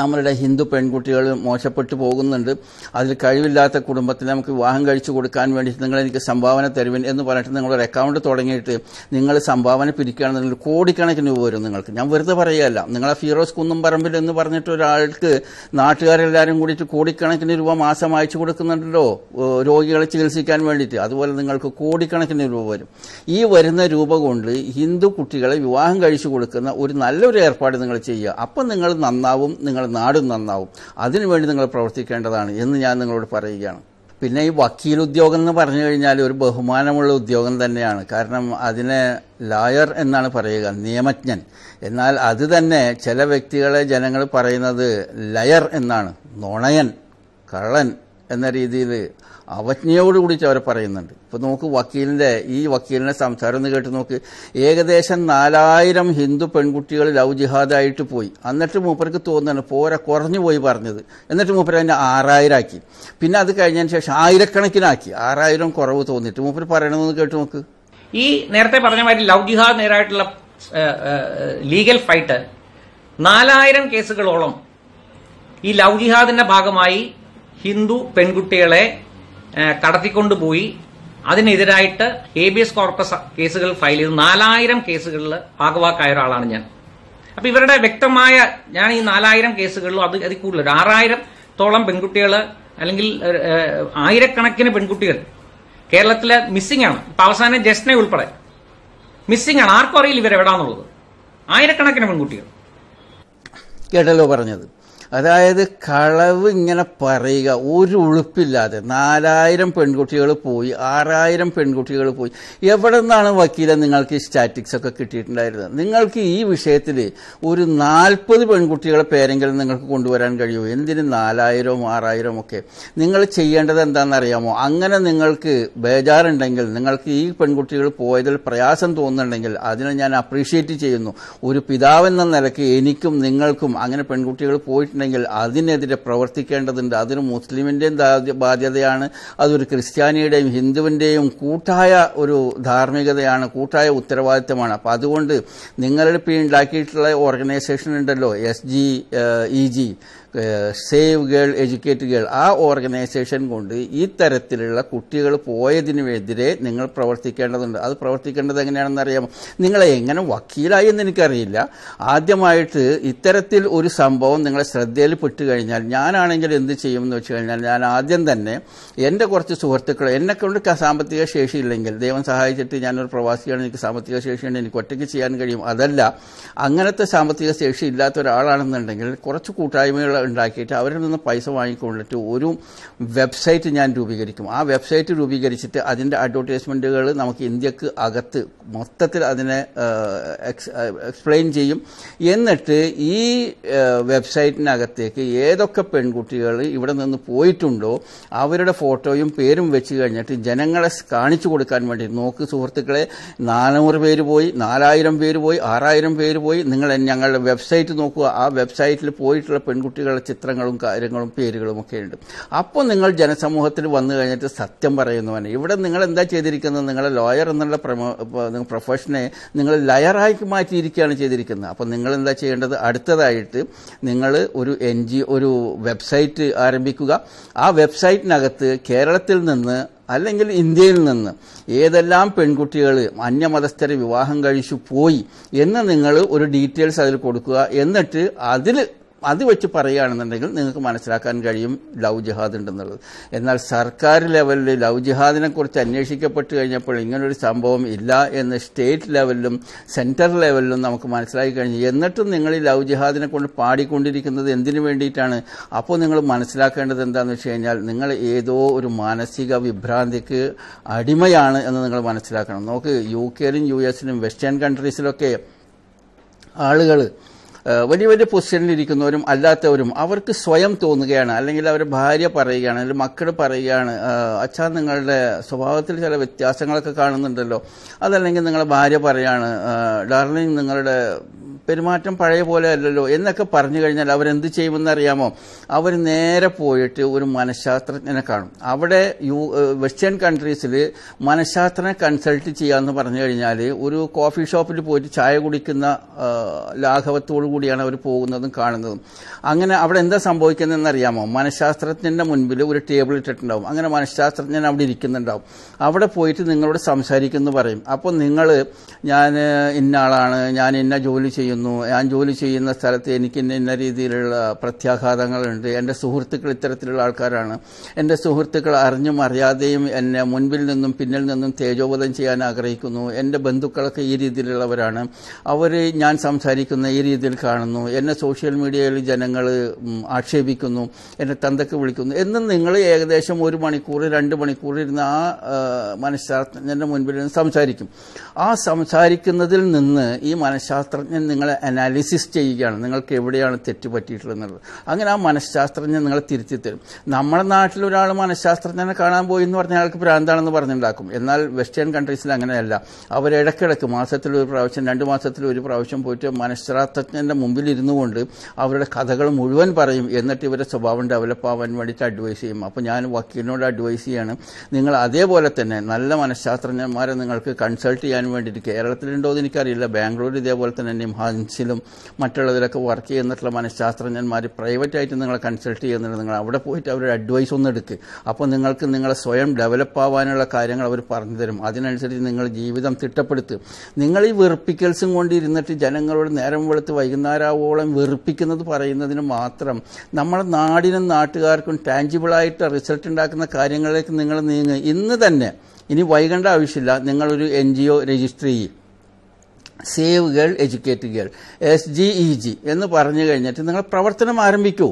നമ്മളുടെ ഹിന്ദു പെൺകുട്ടികൾ മോശപ്പെട്ടു പോകുന്നുണ്ട് അതിൽ കഴിവില്ലാത്ത കുടുംബത്തിന് നമുക്ക് വിവാഹം കഴിച്ചു കൊടുക്കാൻ വേണ്ടി നിങ്ങൾ എനിക്ക് സംഭാവന തരുവൻ എന്ന് പറഞ്ഞിട്ട് നിങ്ങളൊരു അക്കൗണ്ട് തുടങ്ങിയിട്ട് നിങ്ങൾ സംഭാവന പിരിക്കുകയാണെന്നുണ്ടെങ്കിൽ കോടിക്കണക്കിന് രൂപ വരും നിങ്ങൾക്ക് ഞാൻ വെറുതെ പറയുകയല്ല നിങ്ങളെ ഫിറോസ് കുന്നുംപറമ്പിൽ എന്ന് പറഞ്ഞിട്ട് ഒരാൾക്ക് നാട്ടുകാരെല്ലാവരും കൂടിയിട്ട് കോടിക്കണക്കിന് രൂപ മാസം അയച്ചു കൊടുക്കുന്നുണ്ടല്ലോ രോഗികളെ ചികിത്സിക്കാൻ വേണ്ടിയിട്ട് അതുപോലെ നിങ്ങൾക്ക് കോടിക്കണക്കിന് രൂപ വരും ഈ വരുന്ന രൂപ കൊണ്ട് ഹിന്ദു കുട്ടികളെ വിവാഹം കഴിച്ചു കൊടുക്കുന്ന ഒരു നല്ലൊരു ഏർപ്പാട് നിങ്ങൾ ചെയ്യുക അപ്പം നിങ്ങൾ നന്നാവും നിങ്ങളുടെ നാടും നന്നാവും അതിനുവേണ്ടി നിങ്ങൾ പ്രവർത്തിക്കേണ്ടതാണ് എന്ന് ഞാൻ നിങ്ങളോട് പറയുകയാണ് പിന്നെ ഈ വക്കീൽ ഉദ്യോഗം എന്ന് പറഞ്ഞു കഴിഞ്ഞാൽ ഒരു ബഹുമാനമുള്ള ഉദ്യോഗം തന്നെയാണ് കാരണം അതിനെ ലായർ എന്നാണ് പറയുക നിയമജ്ഞൻ എന്നാൽ അത് തന്നെ ചില വ്യക്തികളെ ജനങ്ങൾ പറയുന്നത് ലയർ എന്നാണ് നുണയൻ കള്ളൻ എന്ന രീതിയിൽ അവജ്ഞയോടുകൂടിയിട്ട് അവർ പറയുന്നുണ്ട് ഇപ്പൊ നോക്ക് വക്കീലിന്റെ ഈ വക്കീലിന്റെ സംസാരം ഒന്ന് കേട്ട് നോക്ക് ഏകദേശം നാലായിരം ഹിന്ദു പെൺകുട്ടികൾ ലവ് ജിഹാദായിട്ട് പോയി എന്നിട്ട് മൂപ്പർക്ക് തോന്നുന്നു പോരാ കുറഞ്ഞു പോയി പറഞ്ഞത് എന്നിട്ട് മൂപ്പർ അതിനെ ആക്കി പിന്നെ അത് കഴിഞ്ഞതിന് ശേഷം ആയിരക്കണക്കിനാക്കി ആറായിരം കുറവ് തോന്നിട്ട് മൂപ്പർ പറയണമെന്ന് കേട്ട് നോക്ക് ഈ നേരത്തെ പറഞ്ഞ മാതിരി ലവ് ജിഹാദ് നേരായിട്ടുള്ള ലീഗൽ ഫൈറ്റ് നാലായിരം കേസുകളോളം ഈ ലവ് ജിഹാദിന്റെ ഭാഗമായി ഹിന്ദു പെൺകുട്ടികളെ കടത്തിക്കൊണ്ടുപോയി അതിനെതിരായിട്ട് എ ബി എസ് കോർപ്പസ് കേസുകൾ ഫയൽ ചെയ്ത് നാലായിരം കേസുകളിൽ ഭാഗവാക്കായ ഒരാളാണ് ഞാൻ അപ്പൊ ഇവരുടെ വ്യക്തമായ ഞാൻ ഈ നാലായിരം കേസുകളിലും അത് അതിൽ കൂടുതൽ തോളം പെൺകുട്ടികൾ അല്ലെങ്കിൽ ആയിരക്കണക്കിന് പെൺകുട്ടികൾ കേരളത്തിലെ മിസ്സിംഗ് ആണ് ഇപ്പൊ അവസാനം ജസ്നെ ഉൾപ്പെടെ മിസ്സിംഗ് ആണ് ആർക്കും അറിയില്ല ഇവരെവിടാന്നുള്ളത് ആയിരക്കണക്കിന് പെൺകുട്ടികൾ കേട്ടല്ലോ പറഞ്ഞത് അതായത് കളവ് ഇങ്ങനെ പറയുക ഒരു ഉളുപ്പില്ലാതെ നാലായിരം പെൺകുട്ടികൾ പോയി ആറായിരം പെൺകുട്ടികൾ പോയി എവിടെ നിന്നാണ് വക്കീലെ നിങ്ങൾക്ക് ഈ സ്റ്റാറ്റിക്സ് ഒക്കെ കിട്ടിയിട്ടുണ്ടായിരുന്നത് നിങ്ങൾക്ക് ഈ വിഷയത്തിൽ ഒരു നാൽപ്പത് പെൺകുട്ടികളെ പേരെങ്കിലും നിങ്ങൾക്ക് കൊണ്ടുവരാൻ കഴിയുമോ എന്തിന് നാലായിരവും ആറായിരവും ഒക്കെ നിങ്ങൾ ചെയ്യേണ്ടത് എന്താണെന്നറിയാമോ അങ്ങനെ നിങ്ങൾക്ക് ബേജാറുണ്ടെങ്കിൽ നിങ്ങൾക്ക് ഈ പെൺകുട്ടികൾ പോയതിൽ പ്രയാസം തോന്നുന്നുണ്ടെങ്കിൽ അതിനെ ഞാൻ അപ്രീഷിയേറ്റ് ചെയ്യുന്നു ഒരു പിതാവെന്ന നിലയ്ക്ക് എനിക്കും നിങ്ങൾക്കും അങ്ങനെ പെൺകുട്ടികൾ പോയിട്ടുണ്ടെങ്കിൽ ഉണ്ടെങ്കിൽ അതിനെതിരെ പ്രവർത്തിക്കേണ്ടതുണ്ട് അതിന് മുസ്ലിമിൻ്റെയും ബാധ്യതയാണ് അതൊരു ക്രിസ്ത്യാനിയുടെയും ഹിന്ദുവിൻ്റെയും കൂട്ടായ ഒരു ധാർമ്മികതയാണ് കൂട്ടായ ഉത്തരവാദിത്തമാണ് അപ്പോൾ അതുകൊണ്ട് നിങ്ങളുടെ ഇപ്പോൾ ഉണ്ടാക്കിയിട്ടുള്ള ഓർഗനൈസേഷൻ ഉണ്ടല്ലോ S G E G save girl educate girl ആ ഓർഗനൈസേഷൻ കൊണ്ട് ഈ തരത്തിലുള്ള കുട്ടികൾ പോയതിനുമെതിരെ നിങ്ങൾ പ്രവർത്തിക്കേണ്ടതുണ്ട് അത് പ്രവർത്തിക്കേണ്ടത് എങ്ങനെയാണെന്ന് അറിയാമോ നിങ്ങളെ എങ്ങനെ വക്കീലായി എന്ന് എനിക്കറിയില്ല ആദ്യമായിട്ട് ഇത്തരത്തിൽ ഒരു സംഭവം നിങ്ങളെ ശ്രദ്ധയിൽപ്പെട്ട് കഴിഞ്ഞാൽ ഞാനാണെങ്കിൽ എന്ത് ചെയ്യുമെന്ന് വെച്ച് കഴിഞ്ഞാൽ ഞാൻ ആദ്യം തന്നെ എൻ്റെ കുറച്ച് സുഹൃത്തുക്കൾ എന്നെ കൊണ്ട് സാമ്പത്തിക ശേഷി ഇല്ലെങ്കിൽ ദൈവം സഹായിച്ചിട്ട് ഞാനൊരു പ്രവാസിയാണ് എനിക്ക് സാമ്പത്തിക ശേഷിയുണ്ട് എനിക്ക് ഒറ്റയ്ക്ക് ചെയ്യാൻ കഴിയും അതല്ല അങ്ങനത്തെ സാമ്പത്തിക ശേഷി ഇല്ലാത്ത ഒരാളാണെന്നുണ്ടെങ്കിൽ കുറച്ച് കൂട്ടായ്മയുള്ള ഉണ്ടാക്കിയിട്ട് അവരിൽ നിന്ന് പൈസ വാങ്ങിക്കൊണ്ടിട്ട് ഒരു വെബ്സൈറ്റ് ഞാൻ രൂപീകരിക്കും ആ വെബ്സൈറ്റ് രൂപീകരിച്ചിട്ട് അതിൻ്റെ അഡ്വർടൈസ്മെൻറ്റുകൾ നമുക്ക് ഇന്ത്യക്ക് അകത്ത് മൊത്തത്തിൽ അതിനെ എക്സ്പ്ലെയിൻ ചെയ്യും എന്നിട്ട് ഈ വെബ്സൈറ്റിനകത്തേക്ക് ഏതൊക്കെ പെൺകുട്ടികൾ ഇവിടെ നിന്ന് പോയിട്ടുണ്ടോ അവരുടെ ഫോട്ടോയും പേരും വെച്ച് കഴിഞ്ഞിട്ട് ജനങ്ങളെ കാണിച്ചു കൊടുക്കാൻ വേണ്ടി നോക്ക് സുഹൃത്തുക്കളെ നാനൂറ് പേര് പോയി നാലായിരം പേര് പോയി ആറായിരം പേര് പോയി നിങ്ങൾ ഞങ്ങളുടെ വെബ്സൈറ്റ് നോക്കുക ആ വെബ്സൈറ്റിൽ പോയിട്ടുള്ള പെൺകുട്ടികൾ അങ്ങനെയുള്ള ചിത്രങ്ങളും കാര്യങ്ങളും പേരുകളും ഒക്കെ ഉണ്ട് അപ്പോൾ നിങ്ങൾ ജനസമൂഹത്തിൽ വന്നു കഴിഞ്ഞിട്ട് സത്യം പറയുന്നവനെ ഇവിടെ നിങ്ങൾ എന്താ ചെയ്തിരിക്കുന്നത് നിങ്ങളെ ലോയർ എന്നുള്ള പ്രൊഫഷനെ നിങ്ങൾ ലയറായി മാറ്റിയിരിക്കുകയാണ് ചെയ്തിരിക്കുന്നത് അപ്പോൾ നിങ്ങൾ എന്താ ചെയ്യേണ്ടത് അടുത്തതായിട്ട് നിങ്ങൾ ഒരു എൻ ജി ഒരു വെബ്സൈറ്റ് ആരംഭിക്കുക ആ വെബ്സൈറ്റിനകത്ത് കേരളത്തിൽ നിന്ന് അല്ലെങ്കിൽ ഇന്ത്യയിൽ നിന്ന് ഏതെല്ലാം പെൺകുട്ടികൾ അന്യമതസ്ഥരെ വിവാഹം കഴിച്ചു പോയി എന്ന് നിങ്ങൾ ഒരു ഡീറ്റെയിൽസ് അതിൽ കൊടുക്കുക എന്നിട്ട് അതിൽ അത് വെച്ച് പറയുകയാണെന്നുണ്ടെങ്കിൽ നിങ്ങൾക്ക് മനസ്സിലാക്കാൻ കഴിയും ലവ് ജിഹാദ് ഉണ്ടെന്നുള്ളത് എന്നാൽ സർക്കാർ ലെവലിൽ ലവ് ജിഹാദിനെ കുറിച്ച് അന്വേഷിക്കപ്പെട്ട് കഴിഞ്ഞപ്പോൾ ഇങ്ങനൊരു സംഭവം ഇല്ല എന്ന് സ്റ്റേറ്റ് ലെവലിലും സെൻട്രൽ ലെവലിലും നമുക്ക് മനസ്സിലാക്കി കഴിഞ്ഞു എന്നിട്ടും നിങ്ങൾ ഈ ലവ് ജിഹാദിനെ കൊണ്ട് പാടിക്കൊണ്ടിരിക്കുന്നത് എന്തിനു വേണ്ടിയിട്ടാണ് അപ്പോൾ നിങ്ങൾ മനസ്സിലാക്കേണ്ടത് എന്താണെന്ന് വെച്ച് കഴിഞ്ഞാൽ നിങ്ങൾ ഏതോ ഒരു മാനസിക വിഭ്രാന്തിക്ക് അടിമയാണ് എന്ന് നിങ്ങൾ മനസ്സിലാക്കണം നോക്ക് യു കെയിലും യു എസിലും വെസ്റ്റേൺ കൺട്രീസിലൊക്കെ ആളുകൾ വലിയ വലിയ പൊസിഷനിലിരിക്കുന്നവരും അല്ലാത്തവരും അവർക്ക് സ്വയം തോന്നുകയാണ് അല്ലെങ്കിൽ അവർ ഭാര്യ പറയുകയാണ് അല്ലെങ്കിൽ മക്കൾ പറയുകയാണ് അച്ഛാ നിങ്ങളുടെ സ്വഭാവത്തിൽ ചില വ്യത്യാസങ്ങളൊക്കെ കാണുന്നുണ്ടല്ലോ അതല്ലെങ്കിൽ നിങ്ങളുടെ ഭാര്യ പറയുകയാണ് ഡാർലിംഗ് നിങ്ങളുടെ പെരുമാറ്റം പഴയ പോലെ അല്ലല്ലോ എന്നൊക്കെ പറഞ്ഞു കഴിഞ്ഞാൽ അവരെന്ത് ചെയ്യുമെന്ന് അറിയാമോ അവർ നേരെ പോയിട്ട് ഒരു മനഃശാസ്ത്രജ്ഞനെ കാണും അവിടെ യു വെസ്റ്റേൺ കൺട്രീസിൽ മനഃശാസ്ത്രനെ കൺസൾട്ട് ചെയ്യാമെന്ന് പറഞ്ഞു കഴിഞ്ഞാൽ ഒരു കോഫി ഷോപ്പിൽ പോയിട്ട് ചായ കുടിക്കുന്ന ലാഘവത്തോടു കൂടിയാണ് അവർ പോകുന്നതും കാണുന്നതും അങ്ങനെ അവിടെ എന്താ സംഭവിക്കുന്നതെന്ന് അറിയാമോ മനഃശാസ്ത്രജ്ഞൻ്റെ മുൻപിൽ ഒരു ടേബിൾ ഇട്ടിട്ടുണ്ടാവും അങ്ങനെ മനഃശാസ്ത്രജ്ഞൻ അവിടെ ഇരിക്കുന്നുണ്ടാവും അവിടെ പോയിട്ട് നിങ്ങളോട് സംസാരിക്കുന്നു പറയും അപ്പോൾ നിങ്ങൾ ഞാൻ ഇന്ന ആളാണ് ഞാൻ ഇന്ന ജോലി ചെയ്യുന്നു പറയുന്നു ഞാൻ ജോലി ചെയ്യുന്ന സ്ഥലത്ത് എനിക്ക് ഇന്ന ഇന്ന രീതിയിലുള്ള പ്രത്യാഘാതങ്ങളുണ്ട് എൻ്റെ സുഹൃത്തുക്കൾ ഇത്തരത്തിലുള്ള ആൾക്കാരാണ് എൻ്റെ സുഹൃത്തുക്കൾ അറിഞ്ഞും അറിയാതെയും എന്നെ മുൻപിൽ നിന്നും പിന്നിൽ നിന്നും തേജോബോധം ചെയ്യാൻ ആഗ്രഹിക്കുന്നു എൻ്റെ ബന്ധുക്കളൊക്കെ ഈ രീതിയിലുള്ളവരാണ് അവർ ഞാൻ സംസാരിക്കുന്ന ഈ രീതിയിൽ കാണുന്നു എന്നെ സോഷ്യൽ മീഡിയയിൽ ജനങ്ങൾ ആക്ഷേപിക്കുന്നു എന്നെ തന്തക്ക് വിളിക്കുന്നു എന്നും നിങ്ങൾ ഏകദേശം ഒരു മണിക്കൂർ രണ്ട് മണിക്കൂർ ഇരുന്ന് ആ മനഃശാസ്ത്രജ്ഞൻ്റെ മുൻപിൽ നിന്ന് സംസാരിക്കും ആ സംസാരിക്കുന്നതിൽ നിന്ന് ഈ മനഃശാസ്ത്രജ്ഞൻ നിങ്ങൾ നിങ്ങളെ അനാലിസിസ് ചെയ്യുകയാണ് നിങ്ങൾക്ക് എവിടെയാണ് തെറ്റ് പറ്റിയിട്ടുള്ളത് അങ്ങനെ ആ മനഃശാസ്ത്രജ്ഞൻ നിങ്ങളെ തിരുത്തി തരും നമ്മുടെ നാട്ടിൽ ഒരാൾ മനഃശാസ്ത്രജ്ഞനെ കാണാൻ പോയി എന്ന് പറഞ്ഞാൽ അയാൾക്ക് ഭ്രാന്താണെന്ന് പറഞ്ഞുണ്ടാക്കും എന്നാൽ വെസ്റ്റേൺ കൺട്രീസിൽ അങ്ങനെയല്ല അവർ ഇടയ്ക്കിടയ്ക്ക് മാസത്തിൽ ഒരു പ്രാവശ്യം രണ്ട് മാസത്തിൽ ഒരു പ്രാവശ്യം പോയിട്ട് മനഃശാസ്ത്രജ്ഞൻ്റെ മുമ്പിൽ ഇരുന്നു കൊണ്ട് അവരുടെ കഥകൾ മുഴുവൻ പറയും എന്നിട്ട് ഇവരുടെ സ്വഭാവം ഡെവലപ്പ് ആവാൻ വേണ്ടിയിട്ട് അഡ്വൈസ് ചെയ്യും അപ്പോൾ ഞാൻ വക്കീലിനോട് അഡ്വൈസ് ചെയ്യാണ് നിങ്ങൾ അതേപോലെ തന്നെ നല്ല മനഃശാസ്ത്രജ്ഞന്മാരെ നിങ്ങൾക്ക് കൺസൾട്ട് ചെയ്യാൻ വേണ്ടിയിട്ട് കേരളത്തിലുണ്ടോ എന്ന് എനിക്കറിയില്ല ബാംഗ്ലൂർ ഇതേപോലെ തന്നെ നിംഹാൻ സയൻസിലും മറ്റുള്ളതിലൊക്കെ വർക്ക് ചെയ്യുന്നിട്ടുള്ള മനഃശാസ്ത്രജ്ഞന്മാർ പ്രൈവറ്റായിട്ട് നിങ്ങളെ കൺസൾട്ട് ചെയ്യുന്നുണ്ട് നിങ്ങൾ അവിടെ പോയിട്ട് അവരുടെ അഡ്വൈസ് ഒന്ന് എടുക്കുക അപ്പോൾ നിങ്ങൾക്ക് നിങ്ങളെ സ്വയം ഡെവലപ്പ് ആവാനുള്ള കാര്യങ്ങൾ അവർ പറഞ്ഞു തരും അതിനനുസരിച്ച് നിങ്ങൾ ജീവിതം തിട്ടപ്പെടുത്തുക നിങ്ങൾ ഈ വെറുപ്പിക്കൽസും കൊണ്ടിരുന്നിട്ട് ജനങ്ങളോട് നേരം വെളുത്ത് വൈകുന്നേരാവോളം വെറുപ്പിക്കുന്നത് പറയുന്നതിന് മാത്രം നമ്മുടെ നാടിനും നാട്ടുകാർക്കും ടാഞ്ചിബിളായിട്ട് റിസൾട്ട് ഉണ്ടാക്കുന്ന കാര്യങ്ങളിലേക്ക് നിങ്ങൾ നീങ്ങുക ഇന്ന് തന്നെ ഇനി വൈകേണ്ട ആവശ്യമില്ല നിങ്ങളൊരു എൻ ജി ഒ രജിസ്റ്റർ ചെയ്യും save girl educate girl S G E G എന്ന് പറഞ്ഞു കഴിഞ്ഞിട്ട് നിങ്ങൾ പ്രവർത്തനം ആരംഭിക്കൂ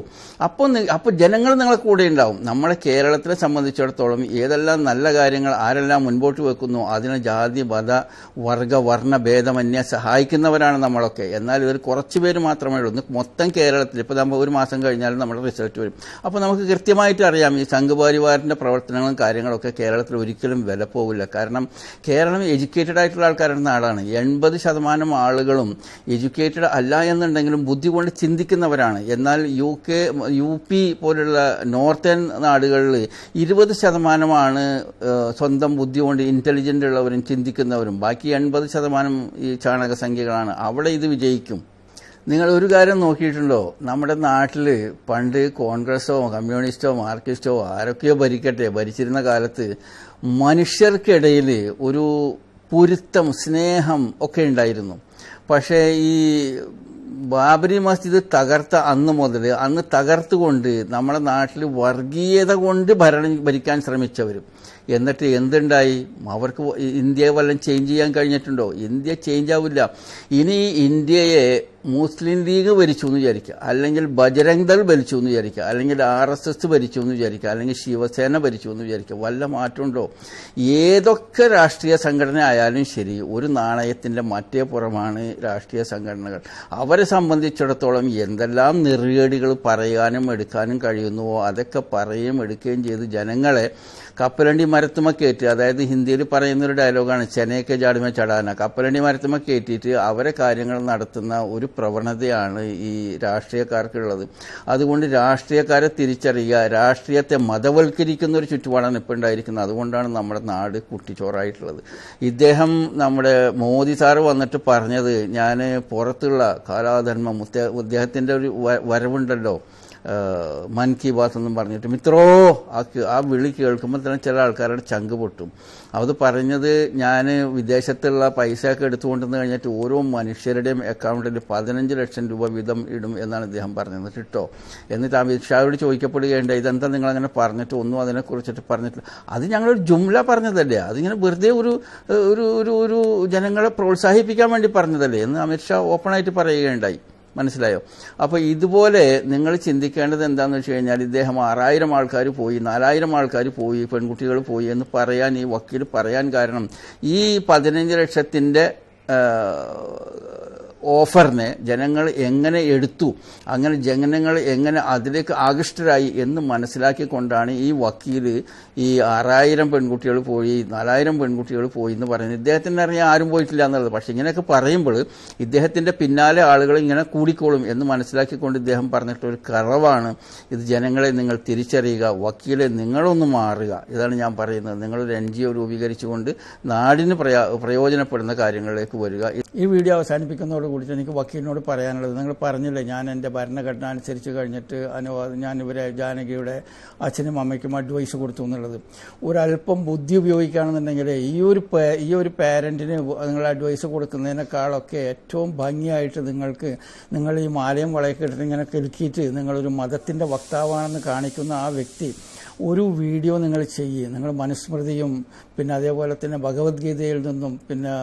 അപ്പോൾ അപ്പോൾ ജനങ്ങൾ നിങ്ങളെ കൂടെ ഉണ്ടാവും നമ്മളെ കേരളത്തിനെ സംബന്ധിച്ചിടത്തോളം ഏതെല്ലാം നല്ല കാര്യങ്ങൾ ആരെല്ലാം മുൻപോട്ട് വെക്കുന്നു അതിന് ജാതി മത വർഗ വർണ്ണ ഭേദമന്യെ സഹായിക്കുന്നവരാണ് നമ്മളൊക്കെ എന്നാൽ ഇവർ കുറച്ച് പേര് മാത്രമേ ഉള്ളൂ മൊത്തം കേരളത്തിൽ ഇപ്പോൾ നമ്മൾ ഒരു മാസം കഴിഞ്ഞാലും നമ്മുടെ റിസൾട്ട് വരും അപ്പോൾ നമുക്ക് കൃത്യമായിട്ട് അറിയാം ഈ സംഘപരിവാറിൻ്റെ പ്രവർത്തനങ്ങളും കാര്യങ്ങളൊക്കെ കേരളത്തിൽ ഒരിക്കലും വില പോകില്ല കാരണം കേരളം എഡ്യൂക്കേറ്റഡ് ആയിട്ടുള്ള ആൾക്കാരുടെ നാടാണ് എൺപത് ശതമാനം ആളുകളും എഡ്യൂക്കേറ്റഡ് അല്ല എന്നുണ്ടെങ്കിലും ബുദ്ധി കൊണ്ട് ചിന്തിക്കുന്നവരാണ് എന്നാൽ യു കെ യു പി പോലുള്ള നോർത്തേൺ നാടുകളിൽ ഇരുപത് ശതമാനമാണ് സ്വന്തം ബുദ്ധി കൊണ്ട് ഇൻ്റലിജൻ്റ് ഉള്ളവരും ചിന്തിക്കുന്നവരും ബാക്കി എൺപത് ശതമാനം ഈ ചാണക സംഖ്യകളാണ് അവിടെ ഇത് വിജയിക്കും നിങ്ങൾ ഒരു കാര്യം നോക്കിയിട്ടുണ്ടോ നമ്മുടെ നാട്ടിൽ പണ്ട് കോൺഗ്രസോ കമ്മ്യൂണിസ്റ്റോ മാർക്സിസ്റ്റോ ആരൊക്കെയോ ഭരിക്കട്ടെ ഭരിച്ചിരുന്ന കാലത്ത് മനുഷ്യർക്കിടയിൽ ഒരു പൊരുത്തം സ്നേഹം ഒക്കെ ഉണ്ടായിരുന്നു പക്ഷേ ഈ ബാബരി മസ്ജിദ് തകർത്ത അന്ന് മുതൽ അന്ന് തകർത്തുകൊണ്ട് നമ്മുടെ നാട്ടിൽ വർഗീയത കൊണ്ട് ഭരണം ഭരിക്കാൻ ശ്രമിച്ചവരും എന്നിട്ട് എന്തുണ്ടായി അവർക്ക് ഇന്ത്യയെ വല്ലതും ചേഞ്ച് ചെയ്യാൻ കഴിഞ്ഞിട്ടുണ്ടോ ഇന്ത്യ ചേഞ്ച് ആവില്ല ഇനി ഇന്ത്യയെ മുസ്ലിം ലീഗ് ഭരിച്ചു എന്ന് വിചാരിക്കുക അല്ലെങ്കിൽ ബജരംഗ് ദൾ ഭരിച്ചു എന്ന് വിചാരിക്കുക അല്ലെങ്കിൽ ആർ എസ് എസ് ഭരിച്ചു എന്ന് വിചാരിക്കുക അല്ലെങ്കിൽ ശിവസേന ഭരിച്ചു എന്ന് വിചാരിക്കുക വല്ല മാറ്റമുണ്ടോ ഏതൊക്കെ രാഷ്ട്രീയ സംഘടന ആയാലും ശരി ഒരു നാണയത്തിൻ്റെ മറ്റേ പുറമാണ് രാഷ്ട്രീയ സംഘടനകൾ അവരെ സംബന്ധിച്ചിടത്തോളം എന്തെല്ലാം നെറുകേടികൾ പറയാനും എടുക്കാനും കഴിയുന്നുവോ അതൊക്കെ പറയുകയും എടുക്കുകയും ചെയ്ത് ജനങ്ങളെ കപ്പലണ്ടി മരത്തുമ കയറ്റി അതായത് ഹിന്ദിയിൽ പറയുന്ന ഒരു ഡയലോഗാണ് ചെനയൊക്കെ ചാടുമ ചടാന കപ്പലണ്ടി മരത്തുമ കയറ്റിയിട്ട് അവരെ കാര്യങ്ങൾ നടത്തുന്ന ഒരു പ്രവണതയാണ് ഈ രാഷ്ട്രീയക്കാർക്കുള്ളത് അതുകൊണ്ട് രാഷ്ട്രീയക്കാരെ തിരിച്ചറിയുക രാഷ്ട്രീയത്തെ മതവൽക്കരിക്കുന്ന ഒരു ചുറ്റുപാടാണ് ഇപ്പോൾ ഉണ്ടായിരിക്കുന്നത് അതുകൊണ്ടാണ് നമ്മുടെ നാട് കുട്ടിച്ചോറായിട്ടുള്ളത് ഇദ്ദേഹം നമ്മുടെ മോദി സാറ് വന്നിട്ട് പറഞ്ഞത് ഞാൻ പുറത്തുള്ള കാലാധർമ്മം അദ്ദേഹത്തിൻ്റെ ഒരു വരവുണ്ടല്ലോ മൻ കി ബാത്ത് എന്നും പറഞ്ഞിട്ട് മിത്രോ ആ വിളി കേൾക്കുമ്പോൾ തന്നെ ചില ആൾക്കാരുടെ ചങ്ക് പൊട്ടും അത് പറഞ്ഞത് ഞാൻ വിദേശത്തുള്ള പൈസ ഒക്കെ എടുത്തുകൊണ്ടുവന്ന് കഴിഞ്ഞിട്ട് ഓരോ മനുഷ്യരുടെയും അക്കൗണ്ടിൽ പതിനഞ്ച് ലക്ഷം രൂപ വീതം ഇടും എന്നാണ് അദ്ദേഹം പറഞ്ഞത് കേട്ടോ എന്നിട്ട് അമിത് ഷായോട് ചോദിക്കപ്പെടുകയുണ്ട് ഇതെന്താ നിങ്ങൾ അങ്ങനെ പറഞ്ഞിട്ട് ഒന്നും അതിനെക്കുറിച്ചിട്ട് പറഞ്ഞിട്ടില്ല അത് ഞങ്ങളൊരു ജുംല പറഞ്ഞതല്ലേ അതിങ്ങനെ വെറുതെ ഒരു ഒരു ഒരു ജനങ്ങളെ പ്രോത്സാഹിപ്പിക്കാൻ വേണ്ടി പറഞ്ഞതല്ലേ എന്ന് അമിത് ഷാ ഓപ്പണായിട്ട് പറയുകയുണ്ടായി മനസ്സിലായോ അപ്പോൾ ഇതുപോലെ നിങ്ങൾ ചിന്തിക്കേണ്ടത് എന്താണെന്ന് വെച്ച് കഴിഞ്ഞാൽ ഇദ്ദേഹം ആറായിരം ആൾക്കാർ പോയി നാലായിരം ആൾക്കാർ പോയി പെൺകുട്ടികൾ പോയി എന്ന് പറയാൻ ഈ വക്കീൽ പറയാൻ കാരണം ഈ പതിനഞ്ച് ലക്ഷത്തിൻ്റെ ഓഫറിനെ ജനങ്ങൾ എങ്ങനെ എടുത്തു അങ്ങനെ ജനങ്ങൾ എങ്ങനെ അതിലേക്ക് ആകൃഷ്ടരായി എന്ന് മനസ്സിലാക്കിക്കൊണ്ടാണ് ഈ വക്കീൽ ഈ ആറായിരം പെൺകുട്ടികൾ പോയി നാലായിരം പെൺകുട്ടികൾ പോയി എന്ന് പറയുന്നത് ഇദ്ദേഹത്തിന് അറിയാൻ ആരും പോയിട്ടില്ല എന്നുള്ളത് പക്ഷേ ഇങ്ങനെയൊക്കെ പറയുമ്പോൾ ഇദ്ദേഹത്തിൻ്റെ പിന്നാലെ ആളുകൾ ഇങ്ങനെ കൂടിക്കോളും എന്ന് മനസ്സിലാക്കിക്കൊണ്ട് ഇദ്ദേഹം പറഞ്ഞിട്ടൊരു കറവാണ് ഇത് ജനങ്ങളെ നിങ്ങൾ തിരിച്ചറിയുക വക്കീലെ നിങ്ങളൊന്ന് മാറുക ഇതാണ് ഞാൻ പറയുന്നത് നിങ്ങളൊരു എൻ ജി ഒ രൂപീകരിച്ചുകൊണ്ട് നാടിന് പ്രയോജനപ്പെടുന്ന കാര്യങ്ങളിലേക്ക് വരിക ഈ വീഡിയോ അവസാനിപ്പിക്കുന്നതോടുകൂടി കൂടിയിട്ട് എനിക്ക് വക്കീലിനോട് പറയാനുള്ളത് നിങ്ങൾ പറഞ്ഞില്ലേ ഞാൻ എൻ്റെ ഭരണഘടന അനുസരിച്ച് കഴിഞ്ഞിട്ട് അനുവാദം ഞാൻ ഇവരെ ജാനകിയുടെ അച്ഛനും അമ്മയ്ക്കും അഡ്വൈസ് കൊടുത്തു എന്നുള്ളത് ഒരല്പം ബുദ്ധി ഉപയോഗിക്കുകയാണെന്നുണ്ടെങ്കിൽ ഈ ഒരു ഈ ഒരു പേരൻറ്റിന് നിങ്ങൾ അഡ്വൈസ് കൊടുക്കുന്നതിനേക്കാളൊക്കെ ഏറ്റവും ഭംഗിയായിട്ട് നിങ്ങൾക്ക് നിങ്ങൾ ഈ മാലയും വളയൊക്കെ ഇട്ടിട്ട് ഇങ്ങനെ കിലുക്കിയിട്ട് നിങ്ങളൊരു മതത്തിൻ്റെ വക്താവാണെന്ന് കാണിക്കുന്ന ആ വ്യക്തി ഒരു വീഡിയോ നിങ്ങൾ ചെയ്യുക നിങ്ങൾ മനുസ്മൃതിയും പിന്നെ അതേപോലെ തന്നെ ഭഗവത്ഗീതയിൽ നിന്നും പിന്നെ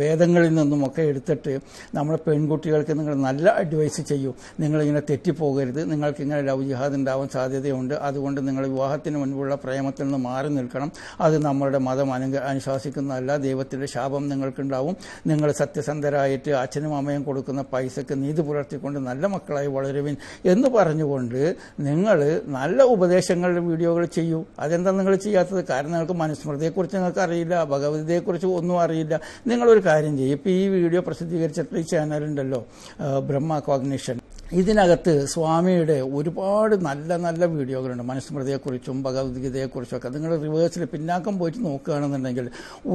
വേദങ്ങളിൽ നിന്നും ഒക്കെ എടുത്തിട്ട് നമ്മുടെ പെൺകുട്ടികൾക്ക് നിങ്ങൾ നല്ല അഡ്വൈസ് ചെയ്യൂ നിങ്ങളിങ്ങനെ തെറ്റിപ്പോകരുത് നിങ്ങൾക്ക് ഇങ്ങനെ ലവ് ജിഹാദ് ഉണ്ടാവാൻ സാധ്യതയുണ്ട് അതുകൊണ്ട് നിങ്ങൾ വിവാഹത്തിന് മുൻപുള്ള പ്രേമത്തിൽ നിന്ന് മാറി നിൽക്കണം അത് നമ്മളുടെ മതം അനു അനുശാസിക്കുന്നതല്ല ദൈവത്തിൻ്റെ ശാപം നിങ്ങൾക്കുണ്ടാവും നിങ്ങൾ സത്യസന്ധരായിട്ട് അച്ഛനും അമ്മയും കൊടുക്കുന്ന പൈസക്ക് നീതി പുലർത്തിക്കൊണ്ട് നല്ല മക്കളായി വളരുവിൻ എന്ന് പറഞ്ഞുകൊണ്ട് നിങ്ങൾ നല്ല ഉപദേശം ഉപദേശങ്ങൾ വീഡിയോകൾ ചെയ്യൂ അതെന്താ നിങ്ങൾ ചെയ്യാത്തത് കാരണം നിങ്ങൾക്ക് മനുസ്മൃതിയെക്കുറിച്ച് നിങ്ങൾക്ക് അറിയില്ല ഭഗവതിയെക്കുറിച്ച് ഒന്നും അറിയില്ല നിങ്ങളൊരു കാര്യം ചെയ്യും ഇപ്പോൾ ഈ വീഡിയോ പ്രസിദ്ധീകരിച്ചിട്ടുള്ള ഈ ചാനലുണ്ടല്ലോ ബ്രഹ്മ കോഗ്നിഷൻ ഇതിനകത്ത് സ്വാമിയുടെ ഒരുപാട് നല്ല നല്ല വീഡിയോകളുണ്ട് മനുസ്മൃതിയെക്കുറിച്ചും ഒക്കെ നിങ്ങൾ റിവേഴ്സിൽ പിന്നാക്കം പോയിട്ട് നോക്കുകയാണെന്നുണ്ടെങ്കിൽ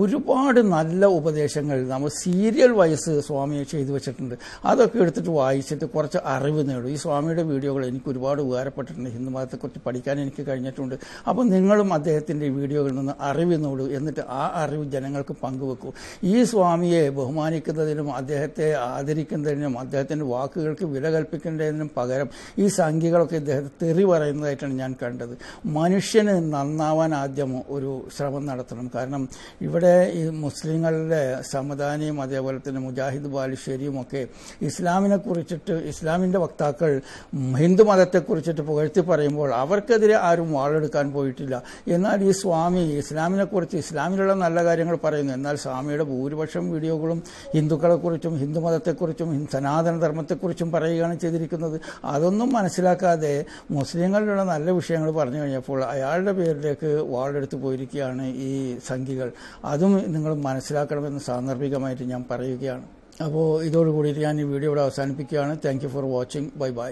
ഒരുപാട് നല്ല ഉപദേശങ്ങൾ നമ്മൾ സീരിയൽ വയസ്സ് സ്വാമിയെ ചെയ്തു വെച്ചിട്ടുണ്ട് അതൊക്കെ എടുത്തിട്ട് വായിച്ചിട്ട് കുറച്ച് അറിവ് നേടും ഈ സ്വാമിയുടെ വീഡിയോകൾ എനിക്ക് ഒരുപാട് ഉപകാരപ്പെട്ടിട്ടുണ്ട് ഹിന്ദു മതത്തെക്കുറിച്ച് പഠിക്കാൻ എനിക്ക് കഴിഞ്ഞിട്ടുണ്ട് അപ്പോൾ നിങ്ങളും അദ്ദേഹത്തിൻ്റെ വീഡിയോകളിൽ നിന്ന് അറിവ് നേടൂ എന്നിട്ട് ആ അറിവ് ജനങ്ങൾക്ക് പങ്കുവെക്കൂ ഈ സ്വാമിയെ ബഹുമാനിക്കുന്നതിനും അദ്ദേഹത്തെ ആദരിക്കുന്നതിനും അദ്ദേഹത്തിൻ്റെ വാക്കുകൾക്ക് വില കൽപ്പിക്കുന്ന മനസ്സിലാക്കേണ്ടതിനും പകരം ഈ സംഖ്യകളൊക്കെ ഇദ്ദേഹത്തെ തെറി പറയുന്നതായിട്ടാണ് ഞാൻ കണ്ടത് മനുഷ്യന് നന്നാവാൻ ആദ്യം ഒരു ശ്രമം നടത്തണം കാരണം ഇവിടെ ഈ മുസ്ലിങ്ങളുടെ സമദാനിയും അതേപോലെ തന്നെ മുജാഹിദ് ബാലുശ്ശേരിയും ഒക്കെ ഇസ്ലാമിനെ കുറിച്ചിട്ട് ഇസ്ലാമിൻ്റെ വക്താക്കൾ ഹിന്ദു മതത്തെക്കുറിച്ചിട്ട് പുകഴ്ത്തി പറയുമ്പോൾ അവർക്കെതിരെ ആരും വാളെടുക്കാൻ പോയിട്ടില്ല എന്നാൽ ഈ സ്വാമി ഇസ്ലാമിനെക്കുറിച്ച് ഇസ്ലാമിലുള്ള നല്ല കാര്യങ്ങൾ പറയുന്നു എന്നാൽ സ്വാമിയുടെ ഭൂരിപക്ഷം വീഡിയോകളും ഹിന്ദുക്കളെക്കുറിച്ചും ഹിന്ദു മതത്തെക്കുറിച്ചും സനാതന ധർമ്മത്തെക്കുറിച്ചും പറയുകയാണ് ചെയ്തിരിക്കുന്നത് അതൊന്നും മനസ്സിലാക്കാതെ മുസ്ലിങ്ങളുടെ നല്ല വിഷയങ്ങൾ പറഞ്ഞു കഴിഞ്ഞപ്പോൾ അയാളുടെ പേരിലേക്ക് വാളെടുത്ത് പോയിരിക്കുകയാണ് ഈ സംഖികൾ അതും നിങ്ങൾ മനസ്സിലാക്കണമെന്ന് സാന്ദർഭികമായിട്ട് ഞാൻ പറയുകയാണ് അപ്പോൾ ഇതോടുകൂടിയിട്ട് ഞാൻ ഈ വീഡിയോ ഇവിടെ അവസാനിപ്പിക്കുകയാണ് thank for watching bye by